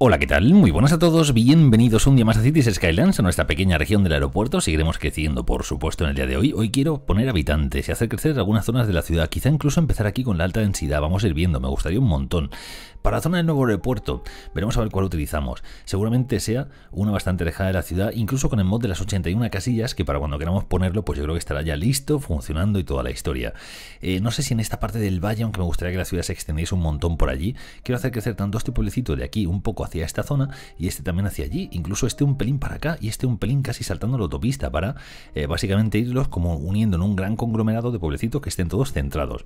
Hola, ¿qué tal? Muy buenas a todos, bienvenidos un día más a Cities Skylands, a nuestra pequeña región del aeropuerto. Seguiremos creciendo, por supuesto, en el día de hoy. Hoy quiero poner habitantes y hacer crecer algunas zonas de la ciudad. Quizá incluso empezar aquí con la alta densidad, vamos a ir viendo, me gustaría un montón. Para la zona del nuevo aeropuerto, veremos a ver cuál utilizamos. Seguramente sea una bastante alejada de la ciudad, incluso con el mod de las 81 casillas, que para cuando queramos ponerlo, pues yo creo que estará ya listo, funcionando y toda la historia. Eh, no sé si en esta parte del valle, aunque me gustaría que la ciudad se extendiese un montón por allí, quiero hacer crecer tanto este pueblecito de aquí, un poco hacia esta zona y este también hacia allí, incluso este un pelín para acá y este un pelín casi saltando la autopista para eh, básicamente irlos como uniendo en un gran conglomerado de pueblecitos que estén todos centrados.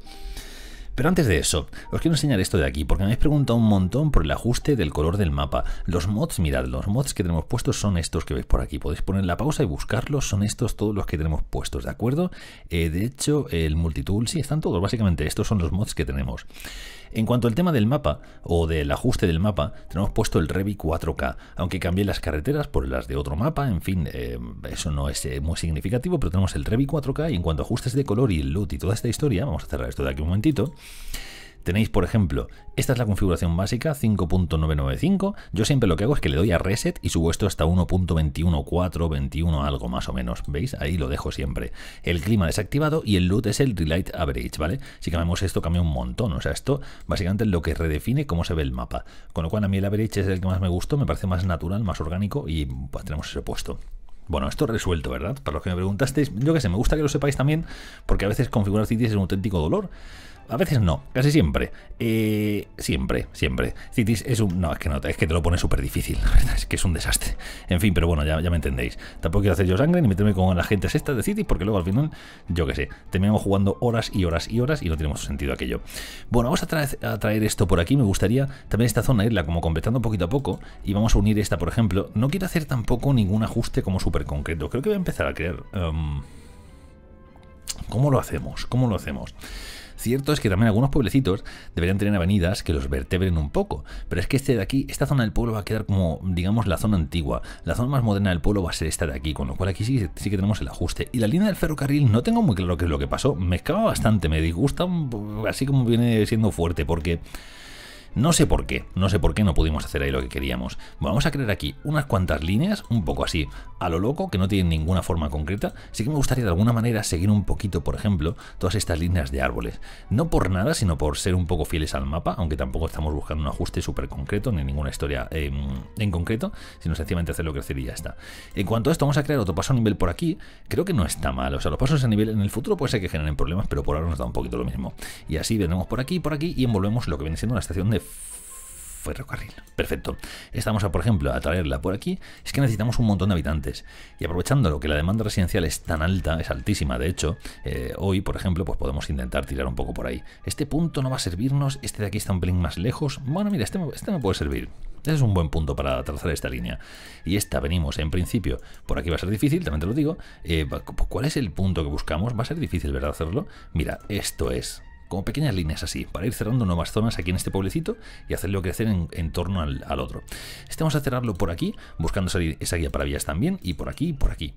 Pero antes de eso, os quiero enseñar esto de aquí, porque me habéis preguntado un montón por el ajuste del color del mapa. Los mods, mirad, los mods que tenemos puestos son estos que veis por aquí. Podéis poner la pausa y buscarlos, son estos todos los que tenemos puestos, ¿de acuerdo? Eh, de hecho, el multitool, sí, están todos, básicamente estos son los mods que tenemos. En cuanto al tema del mapa o del ajuste del mapa, tenemos puesto el Revi 4K, aunque cambié las carreteras por las de otro mapa, en fin, eh, eso no es eh, muy significativo, pero tenemos el Revi 4K y en cuanto a ajustes de color y el loot y toda esta historia, vamos a cerrar esto de aquí un momentito. Tenéis, por ejemplo, esta es la configuración básica 5.995. Yo siempre lo que hago es que le doy a reset y subo esto hasta 1.214, 21 algo más o menos. ¿Veis? Ahí lo dejo siempre. El clima desactivado y el loot es el Relight Average, ¿vale? Si cambiamos esto cambia un montón. O sea, esto básicamente es lo que redefine cómo se ve el mapa. Con lo cual a mí el Average es el que más me gustó, me parece más natural, más orgánico y pues, tenemos ese puesto. Bueno, esto resuelto, ¿verdad? Para los que me preguntasteis, yo que sé, me gusta que lo sepáis también, porque a veces configurar cities es un auténtico dolor. A veces no, casi siempre. Eh, siempre, siempre. Cities es un... No, es que no, es que te lo pone súper difícil, es que es un desastre. En fin, pero bueno, ya, me entendéis. Tampoco quiero hacer yo sangre ni meterme con la gente sexta de Cities, porque luego al final, yo qué sé, terminamos jugando horas y horas y horas y no tenemos sentido aquello. Bueno, vamos a, traer esto por aquí, me gustaría también esta zona irla como completando poquito a poco y vamos a unir esta, por ejemplo. No quiero hacer tampoco ningún ajuste como súper concreto, creo que voy a empezar a creer em, ¿Cómo lo hacemos? ¿Cómo lo hacemos? Cierto es que también algunos pueblecitos deberían tener avenidas que los vertebren un poco, pero es que este de aquí, esta zona del pueblo va a quedar como, digamos, la zona antigua. La zona más moderna del pueblo va a ser esta de aquí, con lo cual aquí sí, sí que tenemos el ajuste. Y la línea del ferrocarril no tengo muy claro qué es lo que pasó. Me escava bastante, me disgusta así como viene siendo fuerte, porque... No sé por qué, no sé por qué no pudimos hacer ahí lo que queríamos. Bueno, vamos a crear aquí unas cuantas líneas, un poco así, a lo loco, que no tienen ninguna forma concreta. Sí que me gustaría de alguna manera seguir un poquito, por ejemplo, todas estas líneas de árboles. No por nada, sino por ser un poco fieles al mapa, aunque tampoco estamos buscando un ajuste súper concreto, ni ninguna historia em, en concreto, sino sencillamente hacerlo crecer y ya está. En cuanto a esto, vamos a crear otro paso a nivel por aquí. Creo que no está mal, o sea, los pasos a nivel en el futuro puede ser que generen problemas, pero por ahora nos da un poquito lo mismo. Y así vendremos por aquí, por aquí y envolvemos lo que viene siendo la estación de ferrocarril. Perfecto. Estamos a, por ejemplo, a traerla por aquí. Es que necesitamos un montón de habitantes. Y aprovechando lo que la demanda residencial es tan alta, es altísima, de hecho, eh, hoy, por ejemplo, pues podemos intentar tirar un poco por ahí. Este punto no va a servirnos, este de aquí está un pelín más lejos. Bueno, mira, este, este me puede servir. este es un buen punto para trazar esta línea. Y esta venimos, en principio, por aquí va a ser difícil, también te lo digo. Eh, ¿Cuál es el punto que buscamos? Va a ser difícil, ¿verdad? Hacerlo. Mira, esto es como pequeñas líneas así, para ir cerrando nuevas zonas aquí en este pueblecito y hacerlo crecer en, en torno al, otro. Este a cerrarlo por aquí, buscando salir esa guía para vías también, y por aquí y por aquí.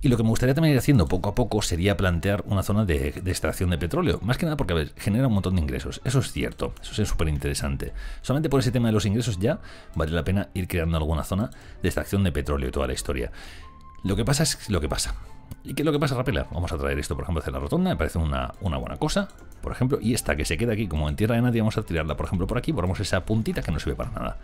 Y lo que me gustaría también ir haciendo poco a poco sería plantear una zona de, extracción de petróleo, más que nada porque, a ver, genera un montón de ingresos, eso es cierto, eso es súper interesante. Solamente por ese tema de los ingresos ya vale la pena ir creando alguna zona de extracción de petróleo toda la historia. Lo que pasa es lo que pasa. ¿Y qué es lo que pasa, Rapela? Vamos a traer esto, por ejemplo, hacia la rotonda, me parece una, una buena cosa por ejemplo, y esta que se queda aquí como en tierra de nadie, vamos a tirarla, por ejemplo, por aquí, ponemos esa puntita que no sirve para nada.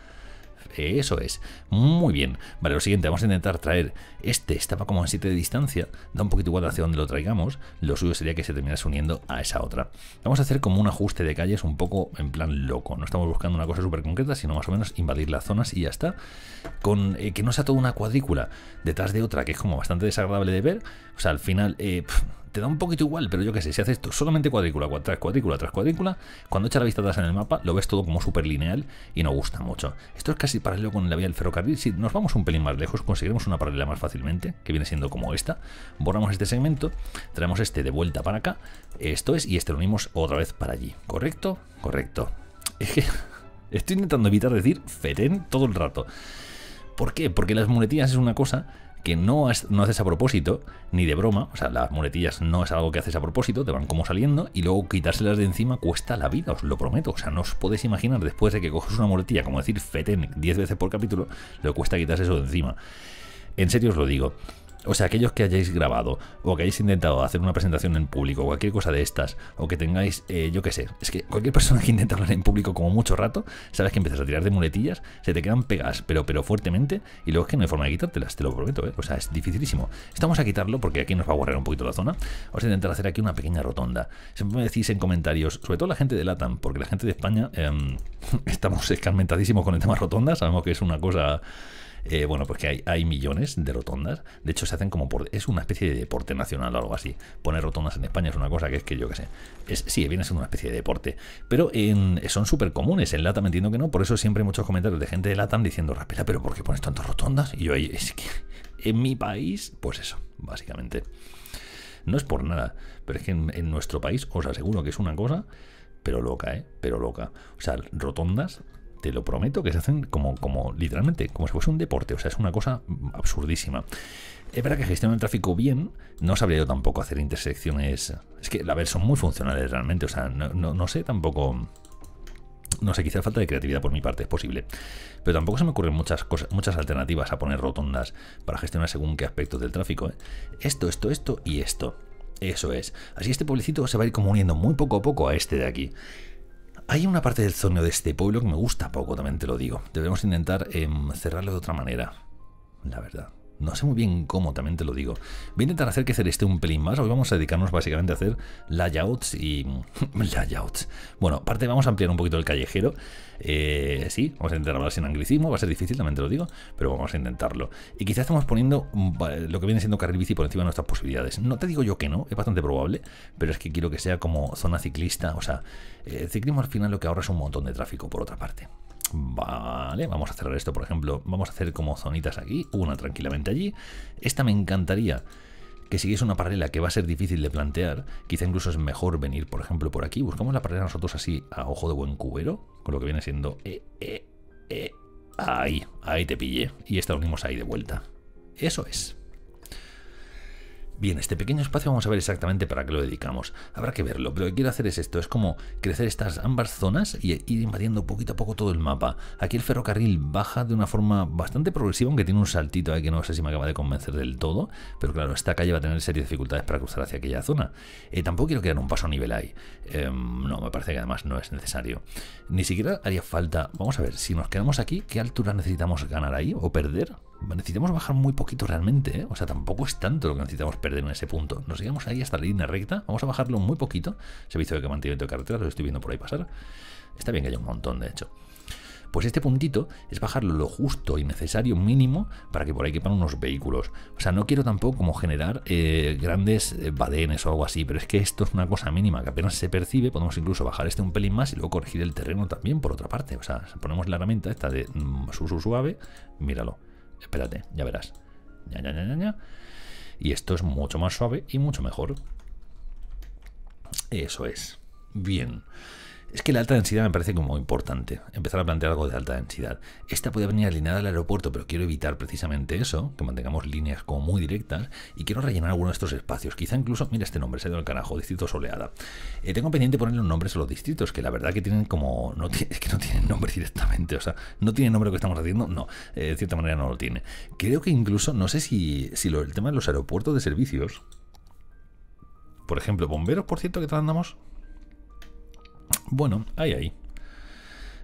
Eso es. Muy bien. Vale, lo siguiente, vamos a intentar traer este. Estaba como en 7 de distancia. Da un poquito igual hacia donde lo traigamos. Lo suyo sería que se terminase uniendo a esa otra. Vamos a hacer como un ajuste de calles un poco en plan loco. No estamos buscando una cosa súper concreta, sino más o menos invadir las zonas y ya está. Con eh, que no sea toda una cuadrícula detrás de otra, que es como bastante desagradable de ver. O sea, al final... Eh, te da un poquito igual, pero yo qué sé, si haces esto, solamente cuadrícula tras cuadrícula tras cuadrícula, cuando echas la vista atrás en el mapa lo ves todo como súper lineal y no gusta mucho. Esto es casi paralelo con la vía del ferrocarril. Si nos vamos un pelín más lejos, conseguiremos una paralela más fácilmente, que viene siendo como esta. Borramos este segmento, traemos este de vuelta para acá, esto es, y este lo unimos otra vez para allí. ¿Correcto? Correcto. Es que estoy intentando evitar decir Feten todo el rato. ¿Por qué? Porque las muletillas es una cosa que no, no haces a propósito, ni de broma, o sea, las muletillas no es algo que haces a propósito, te van como saliendo, y luego quitárselas de encima cuesta la vida, os lo prometo, o sea, no os podéis imaginar después de que coges una muletilla, como decir Feten 10 veces por capítulo, lo cuesta quitarse eso de encima. En serio os lo digo. O sea, aquellos que hayáis grabado o que hayáis intentado hacer una presentación en público, O cualquier cosa de estas, o que tengáis, eh, yo qué sé, es que cualquier persona que intenta hablar en público como mucho rato, sabes que empiezas a tirar de muletillas, se te quedan pegas, pero, pero fuertemente, y luego es que no hay forma de quitártelas, te lo prometo, ¿eh? o sea, es dificilísimo. Estamos a quitarlo porque aquí nos va a borrar un poquito la zona. Vamos a intentar hacer aquí una pequeña rotonda. Siempre me decís en comentarios, sobre todo la gente de LATAM, porque la gente de España em, estamos escarmentadísimos con el tema rotonda, sabemos que es una cosa eh, bueno, pues que hay, millones de rotondas. De hecho, se hacen como por. Es una especie de deporte nacional o algo así. Poner rotondas en España es una cosa que es que yo qué sé. Es, sí, viene siendo una especie de deporte. Pero son súper comunes. En LATAM entiendo que no. Por eso siempre hay muchos comentarios de gente de LATAM diciendo, ¡rápida! ¿pero por qué pones tantas rotondas? Y yo ahí, es que en mi país, pues eso, básicamente. No es por nada, pero es que en, en nuestro país os aseguro que es una cosa, pero loca, ¿eh? Pero loca. O sea, rotondas te lo prometo que se hacen como, como literalmente, como si fuese un deporte. O sea, es una cosa absurdísima. Es verdad que gestionan el tráfico bien, no sabría yo tampoco hacer intersecciones. Es que, la ver, son muy funcionales realmente. O sea, no, sé tampoco no sé, quizá falta de creatividad por mi parte es posible. Pero tampoco se me ocurren muchas cosas, muchas alternativas a poner rotondas para gestionar según qué aspectos del tráfico. ¿eh? Esto, esto, esto y esto. Eso es. Así este pueblecito se va a ir como uniendo muy poco a poco a este de aquí. Hay una parte del zonio de este pueblo que me gusta poco, también te lo digo. Debemos intentar em, cerrarlo de otra manera, la verdad. No sé muy bien cómo, también te lo digo. Voy a intentar hacer que hacer este un pelín más. Hoy vamos a dedicarnos básicamente a hacer layouts y... layouts. Bueno, aparte vamos a ampliar un poquito el callejero. Eh, sí, vamos a intentar hablar sin anglicismo. Va a ser difícil, también te lo digo. Pero vamos a intentarlo. Y quizás estamos poniendo mm, lo que viene siendo carril bici por encima de nuestras posibilidades. No te digo yo que no, es bastante probable. Pero es que quiero que sea como zona ciclista. O sea, eh, ciclismo al final lo que ahorra es un montón de tráfico, por otra parte. Vale, vamos a cerrar esto, por ejemplo. Vamos a hacer como zonitas aquí, una tranquilamente allí. Esta me encantaría que si una paralela que va a ser difícil de plantear, quizá incluso es mejor venir, por ejemplo, por aquí. Buscamos la paralela nosotros así a ojo de buen cubero, con lo que viene siendo... Eh, eh, eh. Ahí, ahí te pillé. Y esta unimos ahí de vuelta. Eso es. Bien, este pequeño espacio vamos a ver exactamente para qué lo dedicamos. Habrá que verlo, pero lo que quiero hacer es esto, es como crecer estas ambas zonas y ir invadiendo poquito a poco todo el mapa. Aquí el ferrocarril baja de una forma bastante progresiva, aunque tiene un saltito ahí que no sé si me acaba de convencer del todo, pero claro, esta calle va a tener serias dificultades para cruzar hacia aquella zona. Eh, tampoco quiero quedar un paso a nivel ahí. Em, no, me parece que además no es necesario. Ni siquiera haría falta... Vamos a ver, si nos quedamos aquí, ¿qué altura necesitamos ganar ahí o perder? necesitamos bajar muy poquito realmente, ¿eh? o sea, tampoco es tanto lo que necesitamos perder en ese punto. Nos llegamos ahí hasta la línea recta, vamos a bajarlo muy poquito. Servicio de mantenimiento de carretera lo estoy viendo por ahí pasar. Está bien que haya un montón, de hecho. Pues este puntito es bajarlo lo justo y necesario mínimo para que por ahí quepan unos vehículos. O sea, no quiero tampoco como generar eh, grandes eh, badenes o algo así, pero es que esto es una cosa mínima que apenas se percibe. Podemos incluso bajar este un pelín más y luego corregir el terreno también por otra parte. O sea, ponemos la herramienta esta de mm, su suave, míralo Espérate, ya verás. y esto es mucho más suave y mucho mejor. Eso es. Bien. Es que la alta densidad me parece como importante, empezar a plantear algo de alta densidad. Esta puede venir alineada al aeropuerto, pero quiero evitar precisamente eso, que mantengamos líneas como muy directas, y quiero rellenar algunos de estos espacios. Quizá incluso, mira este nombre, se ha ido al carajo, Distrito Soleada. Eh, tengo pendiente ponerle un nombre a los distritos, que la verdad que tienen como... No es que no tienen nombre directamente, o sea, no tiene nombre que estamos haciendo, no, eh, de cierta manera no lo tiene. Creo que incluso, no sé si, si lo, el tema de los aeropuertos de servicios... Por ejemplo, bomberos, por cierto, que andamos. Bueno, ahí, ahí.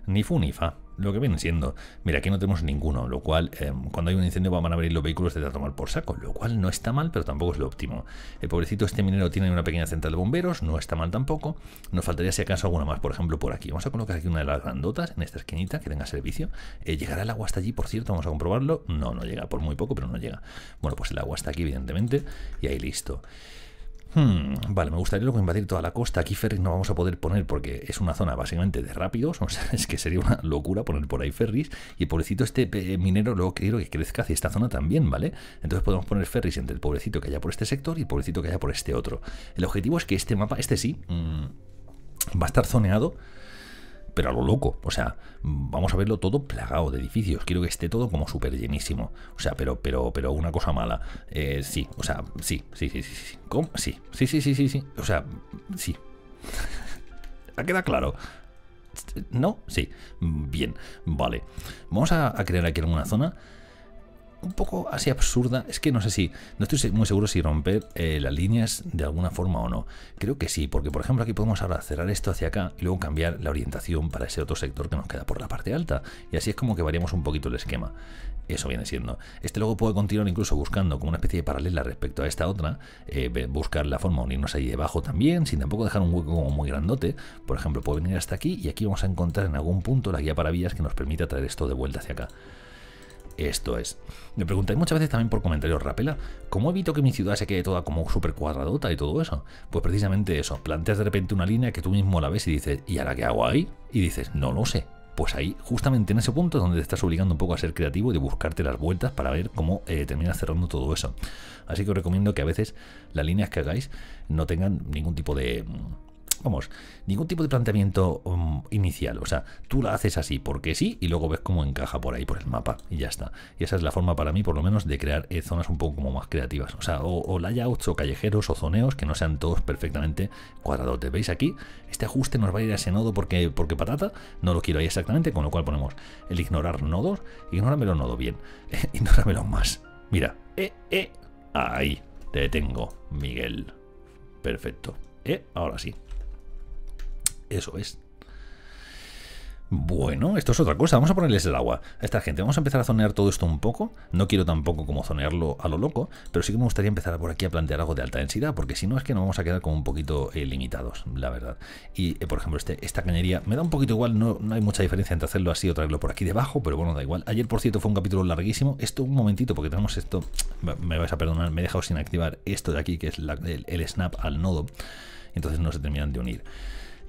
Ni fu ni fa. Lo que viene siendo. Mira, aquí no tenemos ninguno, lo cual em, cuando hay un incendio van a abrir los vehículos de tratomar tomar por saco, lo cual no está mal, pero tampoco es lo óptimo. El pobrecito este minero tiene una pequeña central de bomberos, no está mal tampoco. Nos faltaría si acaso alguna más, por ejemplo, por aquí. Vamos a colocar aquí una de las grandotas en esta esquinita que tenga servicio. Eh, ¿Llegará el agua hasta allí, por cierto? Vamos a comprobarlo. No, no llega, por muy poco, pero no llega. Bueno, pues el agua está aquí, evidentemente, y ahí listo. Hmm, vale, me gustaría luego invadir toda la costa. Aquí ferries no vamos a poder poner porque es una zona básicamente de rápidos. O sea, es que sería una locura poner por ahí ferries. Y el pobrecito este eh, minero luego quiero que crezca hacia esta zona también, ¿vale? Entonces podemos poner ferries entre el pobrecito que haya por este sector y el pobrecito que haya por este otro. El objetivo es que este mapa, este sí, mm, va a estar zoneado pero a lo loco. O sea, vamos a verlo todo plagado de edificios. Quiero que esté todo como súper llenísimo. O sea, pero, pero, pero una cosa mala. Eh, sí, o sea, sí, sí, sí, sí, sí. Sí, sí, sí, sí, sí, sí. O sea, sí. ¿Ha quedado claro? ¿No? Sí. Bien, vale. Vamos a, a crear aquí alguna zona un poco así absurda. Es que no sé si, no estoy muy seguro si romper eh, las líneas de alguna forma o no. Creo que sí, porque por ejemplo aquí podemos ahora cerrar esto hacia acá y luego cambiar la orientación para ese otro sector que nos queda por la parte alta. Y así es como que variamos un poquito el esquema. Eso viene siendo. Este luego puede continuar incluso buscando como una especie de paralela respecto a esta otra, eh, buscar la forma de unirnos ahí debajo también, sin tampoco dejar un hueco como muy grandote. Por ejemplo, puede venir hasta aquí y aquí vamos a encontrar en algún punto la guía para vías que nos permita traer esto de vuelta hacia acá. Esto es. Me preguntáis muchas veces también por comentarios, Rapela, ¿cómo evito que mi ciudad se quede toda como súper cuadradota y todo eso? Pues precisamente eso, planteas de repente una línea que tú mismo la ves y dices, ¿y ahora qué hago ahí? Y dices, no lo sé. Pues ahí, justamente en ese punto es donde te estás obligando un poco a ser creativo y de buscarte las vueltas para ver cómo eh, terminas cerrando todo eso. Así que os recomiendo que a veces las líneas que hagáis no tengan ningún tipo de vamos, ningún tipo de planteamiento um, inicial. O sea, tú la haces así porque sí y luego ves cómo encaja por ahí, por el mapa y ya está. Y esa es la forma para mí, por lo menos, de crear eh, zonas un poco como más creativas. O sea, o, layouts o callejeros o zoneos que no sean todos perfectamente cuadrados. ¿Veis aquí? Este ajuste nos va a ir a ese nodo porque, porque patata, no lo quiero ahí exactamente, con lo cual ponemos el ignorar nodos, ignóramelo nodo bien, ignóramelo más. Mira, eh, eh, ahí, te tengo, Miguel. Perfecto. Eh, ahora sí. Eso es. Bueno, esto es otra cosa. Vamos a ponerles el agua a esta gente. Vamos a empezar a zonear todo esto un poco. No quiero tampoco como zonearlo a lo loco, pero sí que me gustaría empezar por aquí a plantear algo de alta densidad, porque si no es que nos vamos a quedar como un poquito eh, limitados, la verdad. Y, eh, por ejemplo, este, esta cañería me da un poquito igual, no, hay mucha diferencia entre hacerlo así o traerlo por aquí debajo, pero bueno, da igual. Ayer, por cierto, fue un capítulo larguísimo. Esto un momentito, porque tenemos esto, me vais a perdonar, me he dejado sin activar esto de aquí, que es el snap al nodo. Entonces no se terminan de unir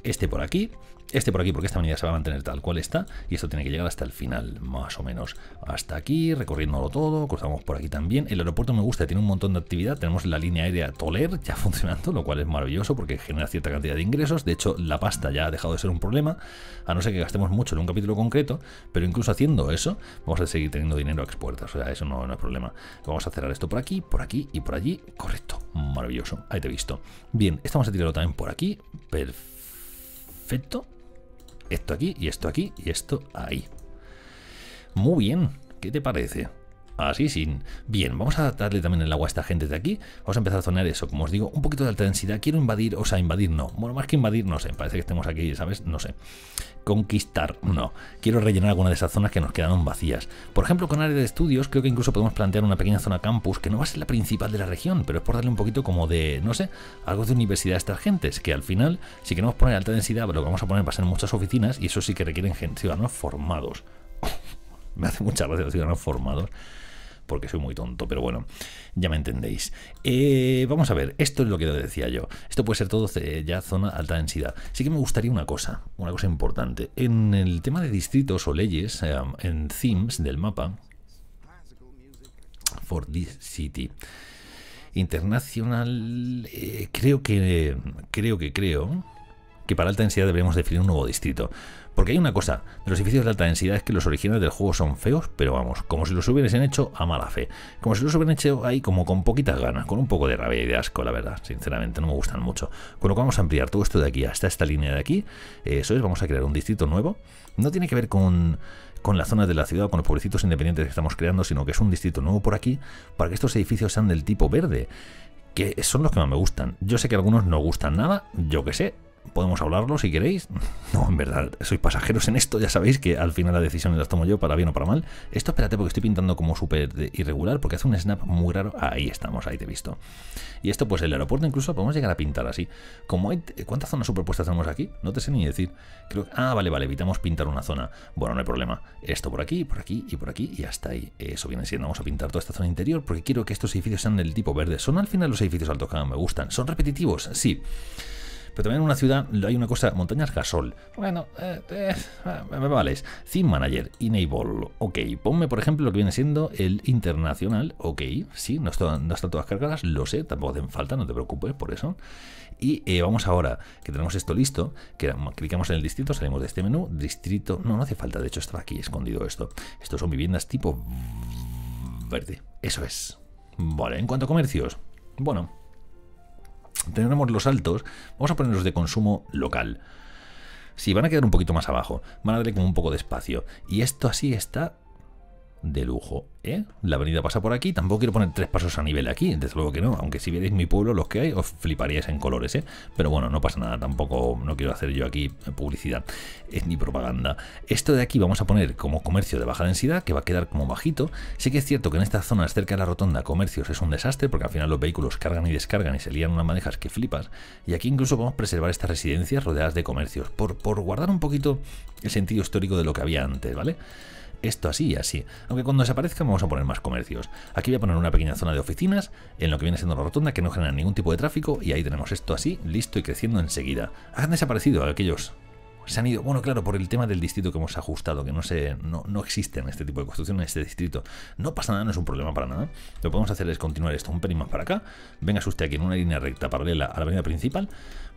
este por aquí, este por aquí, porque esta avenida se va a mantener tal cual está, y esto tiene que llegar hasta el final, más o menos. Hasta aquí, recorriéndolo todo, cruzamos por aquí también. El aeropuerto me gusta, tiene un montón de actividad. Tenemos la línea aérea Toler ya funcionando, lo cual es maravilloso porque genera cierta cantidad de ingresos. De hecho, la pasta ya ha dejado de ser un problema, a no ser que gastemos mucho en un capítulo concreto, pero incluso haciendo eso, vamos a seguir teniendo dinero a expuertas, o sea, eso no, no es problema. Vamos a cerrar esto por aquí, por aquí y por allí, correcto, maravilloso, ahí te he visto. Bien, estamos vamos a tirarlo también por aquí, perfecto Perfecto. Esto aquí y esto aquí y esto ahí. Muy bien. ¿Qué te parece? Así sin. Bien, vamos a darle también el agua a esta gente de aquí. Vamos a empezar a zonar eso, como os digo, un poquito de alta densidad. Quiero invadir, o sea, invadir no. Bueno, más que invadir, no sé. Parece que estemos aquí, ¿sabes? No sé. Conquistar, no. Quiero rellenar alguna de esas zonas que nos quedaron vacías. Por ejemplo, con área de estudios, creo que incluso podemos plantear una pequeña zona campus que no va a ser la principal de la región, pero es por darle un poquito como de, no sé, algo de universidad a estas gentes. Que al final, si queremos poner alta densidad, lo que vamos a poner va a ser muchas oficinas y eso sí que requieren ciudadanos formados. Me hace mucha gracia los ciudadanos formados porque soy muy tonto, pero bueno, ya me entendéis. Eh, vamos a ver, esto es lo que decía yo. Esto puede ser todo ya zona alta densidad. Sí que me gustaría una cosa, una cosa importante. En el tema de distritos o leyes, eh, en themes del mapa, for this city, internacional, eh, creo que, creo que, creo que para alta densidad debemos definir un nuevo distrito. Porque hay una cosa, de los edificios de alta densidad es que los originales del juego son feos, pero vamos, como si los hubiesen hecho a mala fe. Como si los hubiesen hecho ahí como con poquitas ganas, con un poco de rabia y de asco, la verdad, sinceramente, no me gustan mucho. Con lo que vamos a ampliar todo esto de aquí hasta esta línea de aquí, eh, eso es, vamos a crear un distrito nuevo. No tiene que ver con con las zonas de la ciudad, con los pueblecitos independientes que estamos creando, sino que es un distrito nuevo por aquí, para que estos edificios sean del tipo verde, que son los que más me gustan. Yo sé que algunos no gustan nada, yo que sé, podemos hablarlo si queréis. No, en verdad, sois pasajeros en esto, ya sabéis que al final las decisiones las tomo yo, para bien o para mal. Esto espérate porque estoy pintando como súper irregular, porque hace un snap muy raro. Ahí estamos, ahí te he visto. Y esto, pues el aeropuerto incluso podemos llegar a pintar así. Como hay, eh, ¿Cuántas zonas superpuestas tenemos aquí? No te sé ni decir. Creo ah, vale, vale, evitamos pintar una zona. Bueno, no hay problema. Esto por aquí, por aquí y por aquí y hasta ahí. Eso viene siendo, vamos a pintar toda esta zona interior porque quiero que estos edificios sean del tipo verde. Son al final los edificios altos que me gustan. ¿Son repetitivos? Sí. Pero también en una ciudad hay una cosa, montañas gasol. Bueno, eh, eh, eh, me vale, Theme Manager, Enable, ok. Ponme, por ejemplo, lo que viene siendo el internacional, ok. Sí, no, están no están todas cargadas, lo sé, tampoco hacen falta, no te preocupes por eso. Y vamos ahora, que tenemos esto listo, que clicamos en el distrito, salimos de este menú, distrito, no, no hace falta, de hecho estaba aquí escondido esto. Estos son viviendas tipo verde, eso es. Vale, en cuanto a comercios, bueno, tenemos los altos, vamos a ponerlos de consumo local. Si van a quedar un poquito más abajo, van a darle como un poco de espacio. Y esto así está de lujo. ¿eh? La avenida pasa por aquí, tampoco quiero poner tres pasos a nivel aquí, desde luego que no, aunque si vierais mi pueblo, los que hay, os fliparíais en colores, ¿eh? pero bueno, no pasa nada, tampoco no quiero hacer yo aquí publicidad es ni propaganda. Esto de aquí vamos a poner como comercio de baja densidad, que va a quedar como bajito. Sí que es cierto que en esta zona, cerca de la rotonda comercios es un desastre, porque al final los vehículos cargan y descargan y se lían unas manejas que flipas, y aquí incluso vamos a preservar estas residencias rodeadas de comercios, por, por guardar un poquito el sentido histórico de lo que había antes, ¿vale? esto así y así. Aunque cuando desaparezca vamos a poner más comercios. Aquí voy a poner una pequeña zona de oficinas en lo que viene siendo la rotonda que no genera ningún tipo de tráfico y ahí tenemos esto así, listo y creciendo enseguida. Han desaparecido aquellos se han ido, bueno, claro, por el tema del distrito que hemos ajustado, que no se, no, no existen este tipo de construcción en este distrito. No pasa nada, no es un problema para nada. Lo que podemos hacer es continuar esto un pelín más para acá. Venga, usted aquí en una línea recta paralela a la avenida principal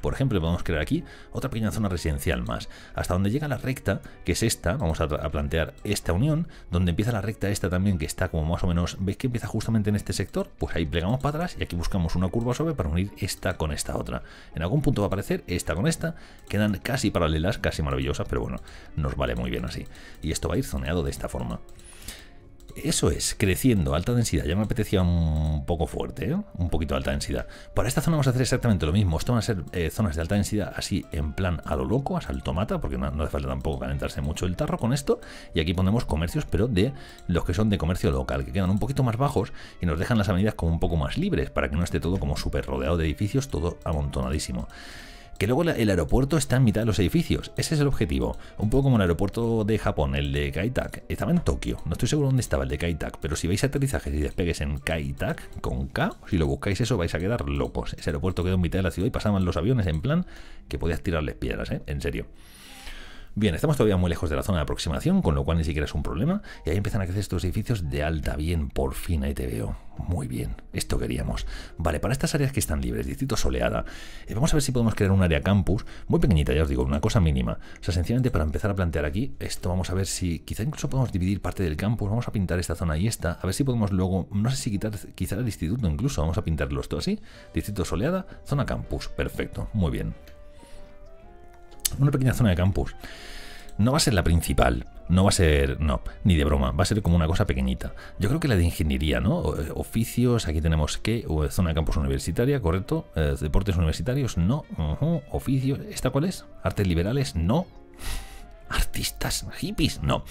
por ejemplo, podemos crear aquí otra pequeña zona residencial más, hasta donde llega la recta, que es esta, vamos a, plantear esta unión, donde empieza la recta esta también, que está como más o menos, ¿veis que empieza justamente en este sector? Pues ahí plegamos para atrás y aquí buscamos una curva suave para unir esta con esta otra. En algún punto va a aparecer esta con esta, quedan casi paralelas, casi maravillosas, pero bueno, nos vale muy bien así. Y esto va a ir zoneado de esta forma. Eso es, creciendo, alta densidad. Ya me apetecía un poco fuerte, ¿eh? un poquito de alta densidad. Para esta zona vamos a hacer exactamente lo mismo. Esto van a ser eh, zonas de alta densidad así en plan a lo loco, a mata porque no, no, hace falta tampoco calentarse mucho el tarro con esto. Y aquí ponemos comercios, pero de los que son de comercio local, que quedan un poquito más bajos y nos dejan las avenidas como un poco más libres, para que no esté todo como súper rodeado de edificios, todo amontonadísimo. Que luego el aeropuerto está en mitad de los edificios. Ese es el objetivo. Un poco como el aeropuerto de Japón, el de Kaitak. Estaba en Tokio. No estoy seguro dónde estaba el de Kaitak. Pero si veis aterrizajes y despegues en Kaitak, con K, si lo buscáis eso vais a quedar locos. Ese aeropuerto quedó en mitad de la ciudad y pasaban los aviones en plan que podías tirarles piedras, ¿eh? En serio. Bien, estamos todavía muy lejos de la zona de aproximación, con lo cual ni siquiera es un problema. Y ahí empiezan a crecer estos edificios de alta. Bien, por fin ahí te veo. Muy bien, esto queríamos. Vale, para estas áreas que están libres, distrito soleada, eh, vamos a ver si podemos crear un área campus muy pequeñita, ya os digo, una cosa mínima. O sea, sencillamente para empezar a plantear aquí, esto vamos a ver si quizá incluso podemos dividir parte del campus, vamos a pintar esta zona y esta, a ver si podemos luego, no sé si quitar quizá el instituto incluso, vamos a pintarlo esto así, distrito soleada, zona campus, perfecto, muy bien una pequeña zona de campus. No va a ser la principal, no va a ser, no, ni de broma, va a ser como una cosa pequeñita. Yo creo que la de ingeniería, ¿no? Eh, oficios, aquí tenemos que, eh, zona de campus universitaria, correcto. Eh, deportes universitarios, no. Oficios, ¿esta cuál es? Artes liberales, no. Artistas, hippies, no.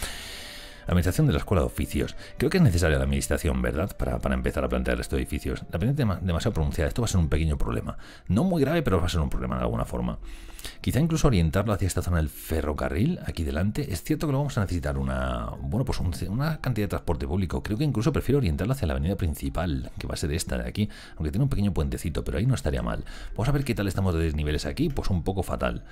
Administración de la Escuela de Oficios. Creo que es necesaria la administración, ¿verdad? Para, empezar a plantear estos edificios. La pendiente demasiado pronunciada. Esto va a ser un pequeño problema. No muy grave, pero va a ser un problema de alguna forma. Quizá incluso orientarlo hacia esta zona del ferrocarril, aquí delante. Es cierto que lo vamos a necesitar una, bueno, pues una cantidad de transporte público. Creo que incluso prefiero orientarlo hacia la avenida principal, que va a ser esta de aquí, aunque tiene un pequeño puentecito, pero ahí no estaría mal. Vamos a ver qué tal estamos de desniveles aquí, pues un poco fatal.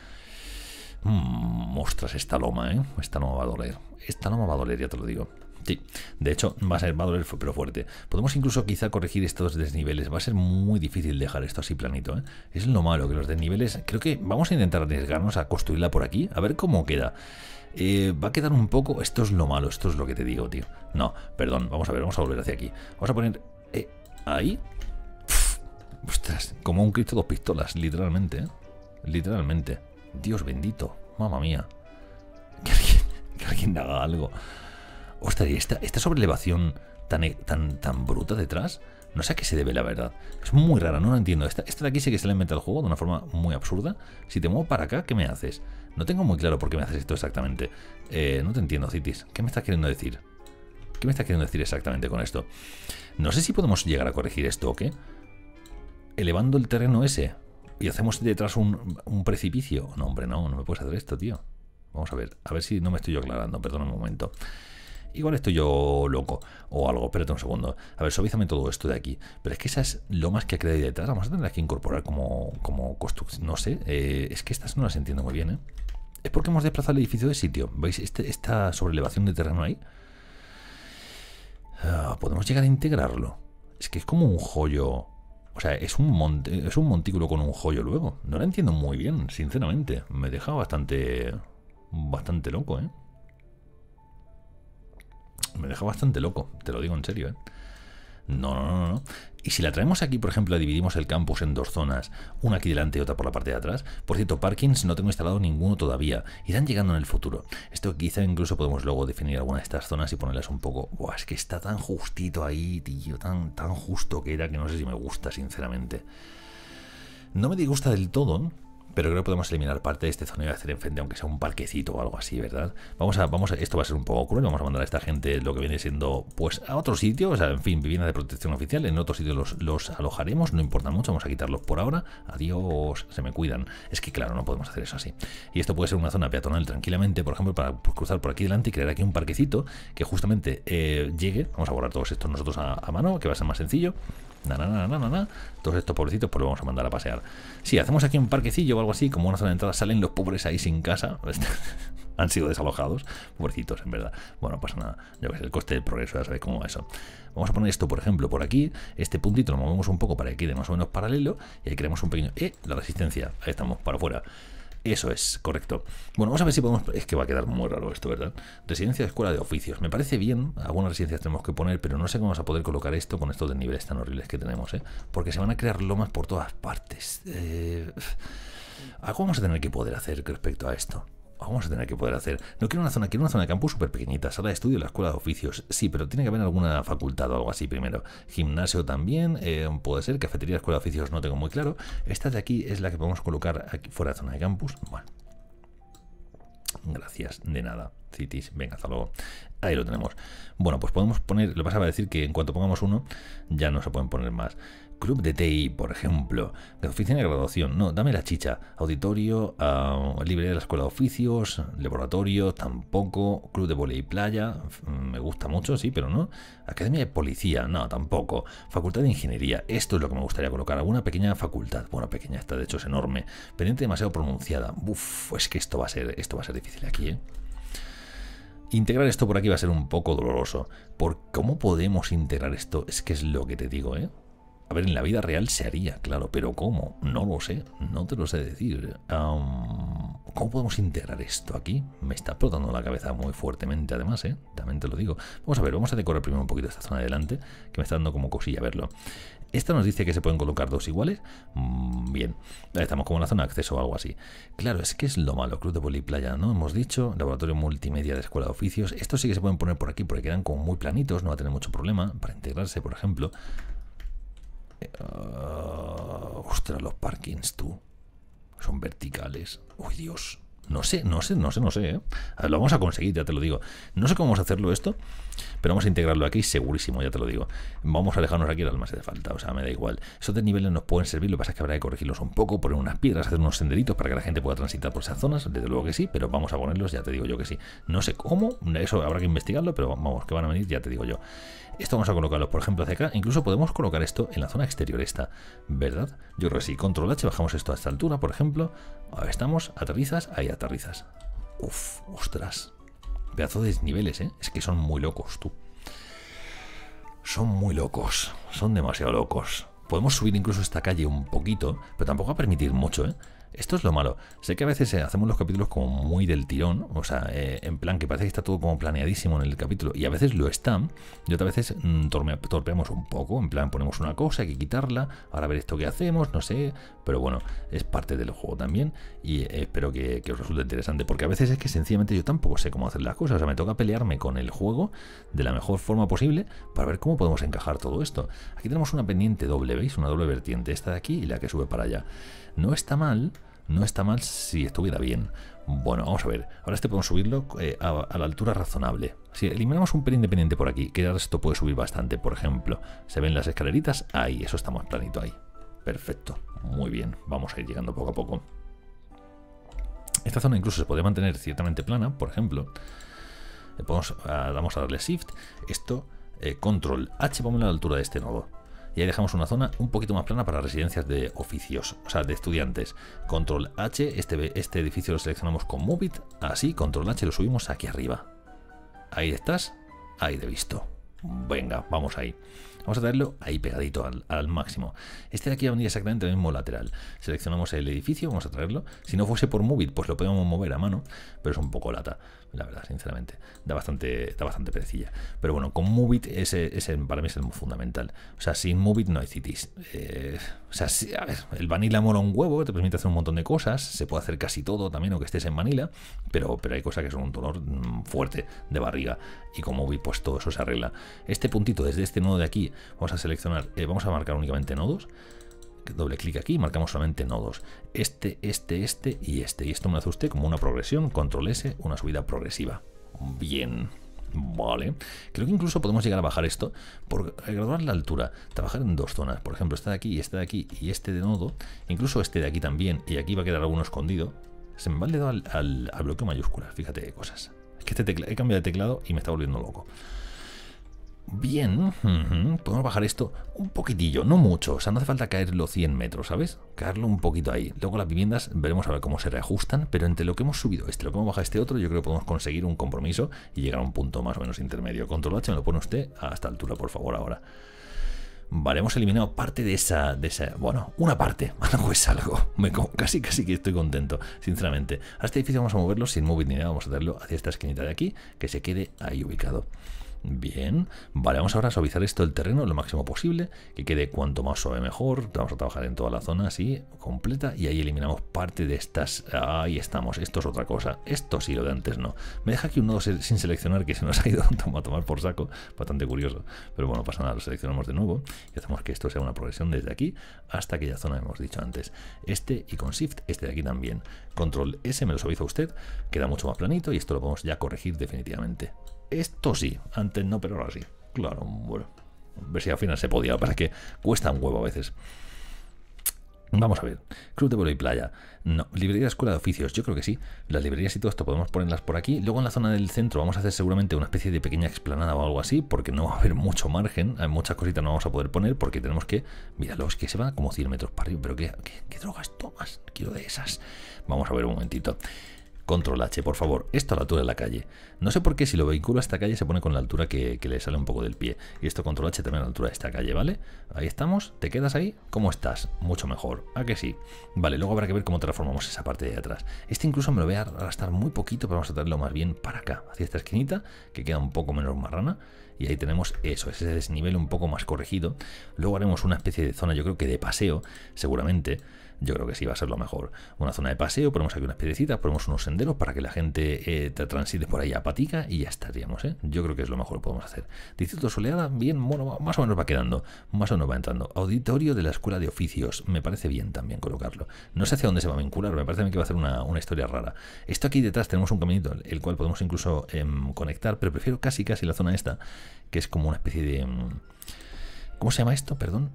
Mmm, ostras, esta loma, ¿eh? Esta loma va a doler. Esta loma va a doler, ya te lo digo. Sí, de hecho va a ser doler, pero fuerte. Podemos incluso quizá corregir estos desniveles. Va a ser muy difícil dejar esto así planito. ¿eh? Es lo malo que los desniveles. Creo que vamos a intentar arriesgarnos a construirla por aquí, a ver cómo queda. Eh, va a quedar un poco. Esto es lo malo, esto es lo que te digo, tío. No, perdón, vamos a ver, vamos a volver hacia aquí. Vamos a poner eh, ahí. ostras, como un Cristo dos pistolas, literalmente. ¿eh? Literalmente. Dios bendito, mamá mía. Que alguien, haga algo. Ostras, ¿y esta, esta sobrelevación tan, eh, tan, tan bruta detrás? No sé a qué se debe, la verdad. Es muy rara, no lo entiendo. Esta, de aquí sí que se le inventa el juego de una forma muy absurda. Si te muevo para acá, ¿qué me haces? No tengo muy claro por qué me haces esto exactamente. Eh, no te entiendo, Citis. ¿Qué me estás queriendo decir? ¿Qué me estás queriendo decir exactamente con esto? No sé si podemos llegar a corregir esto o qué. Elevando el terreno ese. Y hacemos detrás un, precipicio. No, hombre, no, no me puedes hacer esto, tío. Vamos a ver, a ver si no me estoy aclarando, perdona un momento. Igual estoy yo loco o algo, espérate un segundo. A ver, suavízame todo esto de aquí. Pero es que esa es lo más que quedado ahí detrás. Vamos a tener que incorporar como, como construcción. No sé, eh, es que estas no las entiendo muy bien, ¿eh? Es porque hemos desplazado el edificio de sitio. ¿Veis este, esta sobrelevación de terreno ahí? Ah, podemos llegar a integrarlo. Es que es como un joyo o sea, es un, es un montículo con un joyo luego. No la entiendo muy bien, sinceramente. Me deja bastante... Bastante loco, ¿eh? Me deja bastante loco, te lo digo en serio, ¿eh? No, no, no, no. Y si la traemos aquí, por ejemplo, dividimos el campus en dos zonas, una aquí delante y otra por la parte de atrás. Por cierto, parkings no tengo instalado ninguno todavía, irán llegando en el futuro. Esto quizá incluso podemos luego definir alguna de estas zonas y ponerlas un poco... Buah, es que está tan justito ahí, tío, tan, tan justo que era que no sé si me gusta, sinceramente. No me disgusta del todo, pero creo que podemos eliminar parte de este zona y hacer enfrente, aunque sea un parquecito o algo así, ¿verdad? Vamos a, vamos esto va a ser un poco cruel, vamos a mandar a esta gente lo que viene siendo, pues, a otro sitio, o sea, en fin, vivienda de protección oficial, en otro sitio los, alojaremos, no importa mucho, vamos a quitarlos por ahora, adiós, se me cuidan. Es que, claro, no podemos hacer eso así. Y esto puede ser una zona peatonal tranquilamente, por ejemplo, para pues, cruzar por aquí delante y crear aquí un parquecito que justamente eh, llegue, vamos a borrar todos estos nosotros a mano, que va a ser más sencillo, Na, na, na, Todos estos pobrecitos pues los vamos a mandar a pasear. si hacemos aquí un parquecillo o algo así, como una zona de entrada, salen los pobres ahí sin casa. Han sido desalojados, pobrecitos, en verdad. Bueno, pasa pues nada, ya ves, el coste del progreso, ya sabéis cómo va eso. Vamos a poner esto, por ejemplo, por aquí. Este puntito lo movemos un poco para aquí, de más o menos paralelo. Y ahí creamos un pequeño... ¡Eh! La resistencia. Ahí estamos, para afuera. Eso es, correcto. Bueno, vamos a ver si podemos... Es que va a quedar muy raro esto, ¿verdad? Residencia de escuela de oficios. Me parece bien, algunas residencias tenemos que poner, pero no sé cómo vamos a poder colocar esto con estos desniveles niveles tan horribles que tenemos, ¿eh? Porque se van a crear lomas por todas partes. Eh, ¿A cómo vamos a tener que poder hacer respecto a esto vamos a tener que poder hacer. No quiero una zona, quiero una zona de campus súper pequeñita, sala de estudio, la escuela de oficios. Sí, pero tiene que haber alguna facultad o algo así primero. Gimnasio también, eh, puede ser, cafetería, escuela de oficios, no tengo muy claro. Esta de aquí es la que podemos colocar aquí fuera de zona de campus. Bueno. Gracias, de nada. Cities, venga, hasta luego. Ahí lo tenemos. Bueno, pues podemos poner, lo que pasa a decir que en cuanto pongamos uno, ya no se pueden poner más club de TI, por ejemplo, oficina de graduación, no, dame la chicha, auditorio, ah, Libre de la escuela de oficios, laboratorio, tampoco, club de volei y playa, mm, me gusta mucho, sí, pero no, academia de policía, no, tampoco, facultad de ingeniería, esto es lo que me gustaría colocar, alguna pequeña facultad, bueno, pequeña, esta de hecho es enorme, pendiente demasiado pronunciada, Uf, es que esto va a ser, esto va a ser difícil aquí, ¿eh? Integrar esto por aquí va a ser un poco doloroso. ¿Por cómo podemos integrar esto? Es que es lo que te digo, ¿eh? A ver, en la vida real se haría, claro, pero ¿cómo? No lo sé, no te lo sé decir. ¿Cómo podemos integrar esto aquí? Me está explotando la cabeza muy fuertemente, además, ¿eh? También te lo digo. Vamos a ver, vamos a decorar primero un poquito esta zona de que me está dando como cosilla verlo. Esta nos dice que se pueden colocar dos iguales. Mm, bien, estamos como en la zona de acceso o algo así. Claro, es que es lo malo, Cruz de Poli Playa, ¿no? Hemos dicho, laboratorio multimedia de Escuela de Oficios. Estos sí que se pueden poner por aquí porque quedan como muy planitos, no va a tener mucho problema para integrarse, por ejemplo. Eh, ostras, los parkings, tú. Son verticales. Uy, Dios. No sé, no sé, no sé, no sé. ¿eh? lo vamos a conseguir, ya te lo digo. No sé cómo vamos a hacerlo esto, pero vamos a integrarlo aquí segurísimo, ya te lo digo. Vamos a dejarnos aquí al más de falta, o sea, me da igual. Esos de niveles nos pueden servir, lo que pasa es que habrá que corregirlos un poco, poner unas piedras, hacer unos senderitos para que la gente pueda transitar por esas zonas, desde luego que sí, pero vamos a ponerlos, ya te digo yo que sí. No sé cómo, eso habrá que investigarlo, pero vamos, que van a venir, ya te digo yo. Esto vamos a colocarlo, por ejemplo, hacia acá. Incluso podemos colocar esto en la zona exterior esta, ¿verdad? Yo creo que sí. Control H, bajamos esto a esta altura, por ejemplo. Ahí estamos, aterrizas, ahí aterrizas. Uf, ostras. Pedazo de desniveles, ¿eh? Es que son muy locos, tú. Son muy locos. Son demasiado locos. Podemos subir incluso esta calle un poquito, pero tampoco va a permitir mucho, ¿eh? Esto es lo malo. Sé que a veces eh, hacemos los capítulos como muy del tirón, o sea, eh, en plan que parece que está todo como planeadísimo en el capítulo, y a veces lo están, y otras veces mm, torpeamos un poco, en plan ponemos una cosa, hay que quitarla, ahora ver esto que hacemos, no sé, pero bueno, es parte del juego también y eh, espero que, os resulte interesante porque a veces es que sencillamente yo tampoco sé cómo hacer las cosas. O sea, me toca pelearme con el juego de la mejor forma posible para ver cómo podemos encajar todo esto. Aquí tenemos una pendiente doble, ¿veis? Una doble vertiente, esta de aquí y la que sube para allá. No está mal, no está mal si estuviera bien. Bueno, vamos a ver. Ahora este podemos subirlo eh, a, la altura razonable. Si eliminamos un pelín independiente pendiente por aquí, que ahora esto puede subir bastante, por ejemplo. ¿Se ven las escaleritas? Ahí, eso está más planito ahí. Perfecto, muy bien, vamos a ir llegando poco a poco. Esta zona incluso se puede mantener ciertamente plana, por ejemplo. Le eh, podemos, a, ah, vamos a darle Shift, esto, eh, Control, H, ponemos a la altura de este nodo. Y ahí dejamos una zona un poquito más plana para residencias de oficios, o sea, de estudiantes. Control H, este, este edificio lo seleccionamos con Move así, Control H lo subimos aquí arriba. Ahí estás, ahí de visto. Venga, vamos ahí. Vamos a traerlo ahí pegadito al, máximo. Este de aquí va a venir exactamente el mismo lateral. Seleccionamos el edificio, vamos a traerlo. Si no fuese por Movit, pues lo podemos mover a mano, pero es un poco lata la verdad, sinceramente. Da bastante, da bastante perecilla. Pero bueno, con Movit ese, para mí es el fundamental. O sea, sin Movit no hay cities. Eh, o sea, el Vanilla mora un huevo, te permite hacer un montón de cosas, se puede hacer casi todo también, aunque estés en Vanilla, pero, pero hay cosas que son un dolor mm, fuerte de barriga. Y con Movit, pues todo eso se arregla. Este puntito, desde este nodo de aquí, vamos a seleccionar, eh, vamos a marcar únicamente nodos doble clic aquí, marcamos solamente nodos. Este, este, este y este. Y esto me hace usted como una progresión, control S, una subida progresiva. Bien. Vale. Creo que incluso podemos llegar a bajar esto por graduar la altura. Trabajar en dos zonas. Por ejemplo, esta de aquí, esta de aquí y este de nodo. Incluso este de aquí también. Y aquí va a quedar alguno escondido. Se me va el dedo al, bloqueo mayúscula. Fíjate de cosas. Es que este he cambiado de teclado y me está volviendo loco bien. Podemos bajar esto un poquitillo, no mucho. O sea, no hace falta caerlo 100 metros, ¿sabes? Caerlo un poquito ahí. Luego las viviendas veremos a ver cómo se reajustan, pero entre lo que hemos subido este, lo que hemos bajado este otro, yo creo que podemos conseguir un compromiso y llegar a un punto más o menos intermedio. Control H me lo pone usted a esta altura, por favor, ahora. Vale, hemos eliminado parte de esa, de esa bueno, una parte, algo es algo, casi casi que estoy contento, sinceramente. A este edificio vamos a moverlo sin móvil ni nada, vamos a hacerlo hacia esta esquinita de aquí, que se quede ahí ubicado. Bien, vale, vamos ahora a suavizar esto el terreno lo máximo posible, que quede cuanto más suave mejor. Vamos a trabajar en toda la zona así, completa, y ahí eliminamos parte de estas. Ahí estamos, esto es otra cosa. Esto sí, lo de antes no. Me deja aquí un nodo sin seleccionar que se nos ha ido a tomar por saco, bastante curioso. Pero bueno, pasa nada, lo seleccionamos de nuevo y hacemos que esto sea una progresión desde aquí hasta aquella zona que hemos dicho antes. Este y con Shift, este de aquí también. Control S me lo suaviza usted, queda mucho más planito y esto lo podemos ya corregir definitivamente. Esto sí, antes no, pero ahora sí. Claro, bueno. A ver si al final se podía, para que cuesta un huevo a veces. Vamos a ver, Club de Vuelo y Playa. No, librería Escuela de Oficios, yo creo que sí. Las librerías y todo esto podemos ponerlas por aquí. Luego en la zona del centro vamos a hacer seguramente una especie de pequeña explanada o algo así, porque no va a haber mucho margen. Hay muchas cositas no vamos a poder poner porque tenemos que... es que se van como 100 metros para arriba. Pero qué, qué drogas tomas? Quiero de esas. Vamos a ver un momentito. Control H, por favor, esto a la altura de la calle. No sé por qué si lo vehículo a esta calle se pone con la altura que, le sale un poco del pie. Y esto Control H también a la altura de esta calle, ¿vale? Ahí estamos, te quedas ahí, ¿cómo estás? Mucho mejor. ¿A que sí? Vale, luego habrá que ver cómo transformamos esa parte de atrás. Este incluso me lo voy a arrastrar muy poquito, pero vamos a traerlo más bien para acá, hacia esta esquinita, que queda un poco menos marrana. Y ahí tenemos eso, ese desnivel un poco más corregido. Luego haremos una especie de zona, yo creo que de paseo, seguramente yo creo que sí va a ser lo mejor. Una zona de paseo, ponemos aquí unas piedecitas, ponemos unos senderos para que la gente eh, transite por ahí a patica y ya estaríamos. ¿eh? Yo creo que es lo mejor que podemos hacer. Distrito Soleada, bien, bueno, más o menos va quedando, más o menos va entrando. Auditorio de la Escuela de Oficios, me parece bien también colocarlo. No sé hacia dónde se va a vincular, me parece que va a ser una, historia rara. Esto aquí detrás tenemos un caminito, el cual podemos incluso em, conectar, pero prefiero casi casi la zona esta, que es como una especie de... Em, ¿Cómo se llama esto? Perdón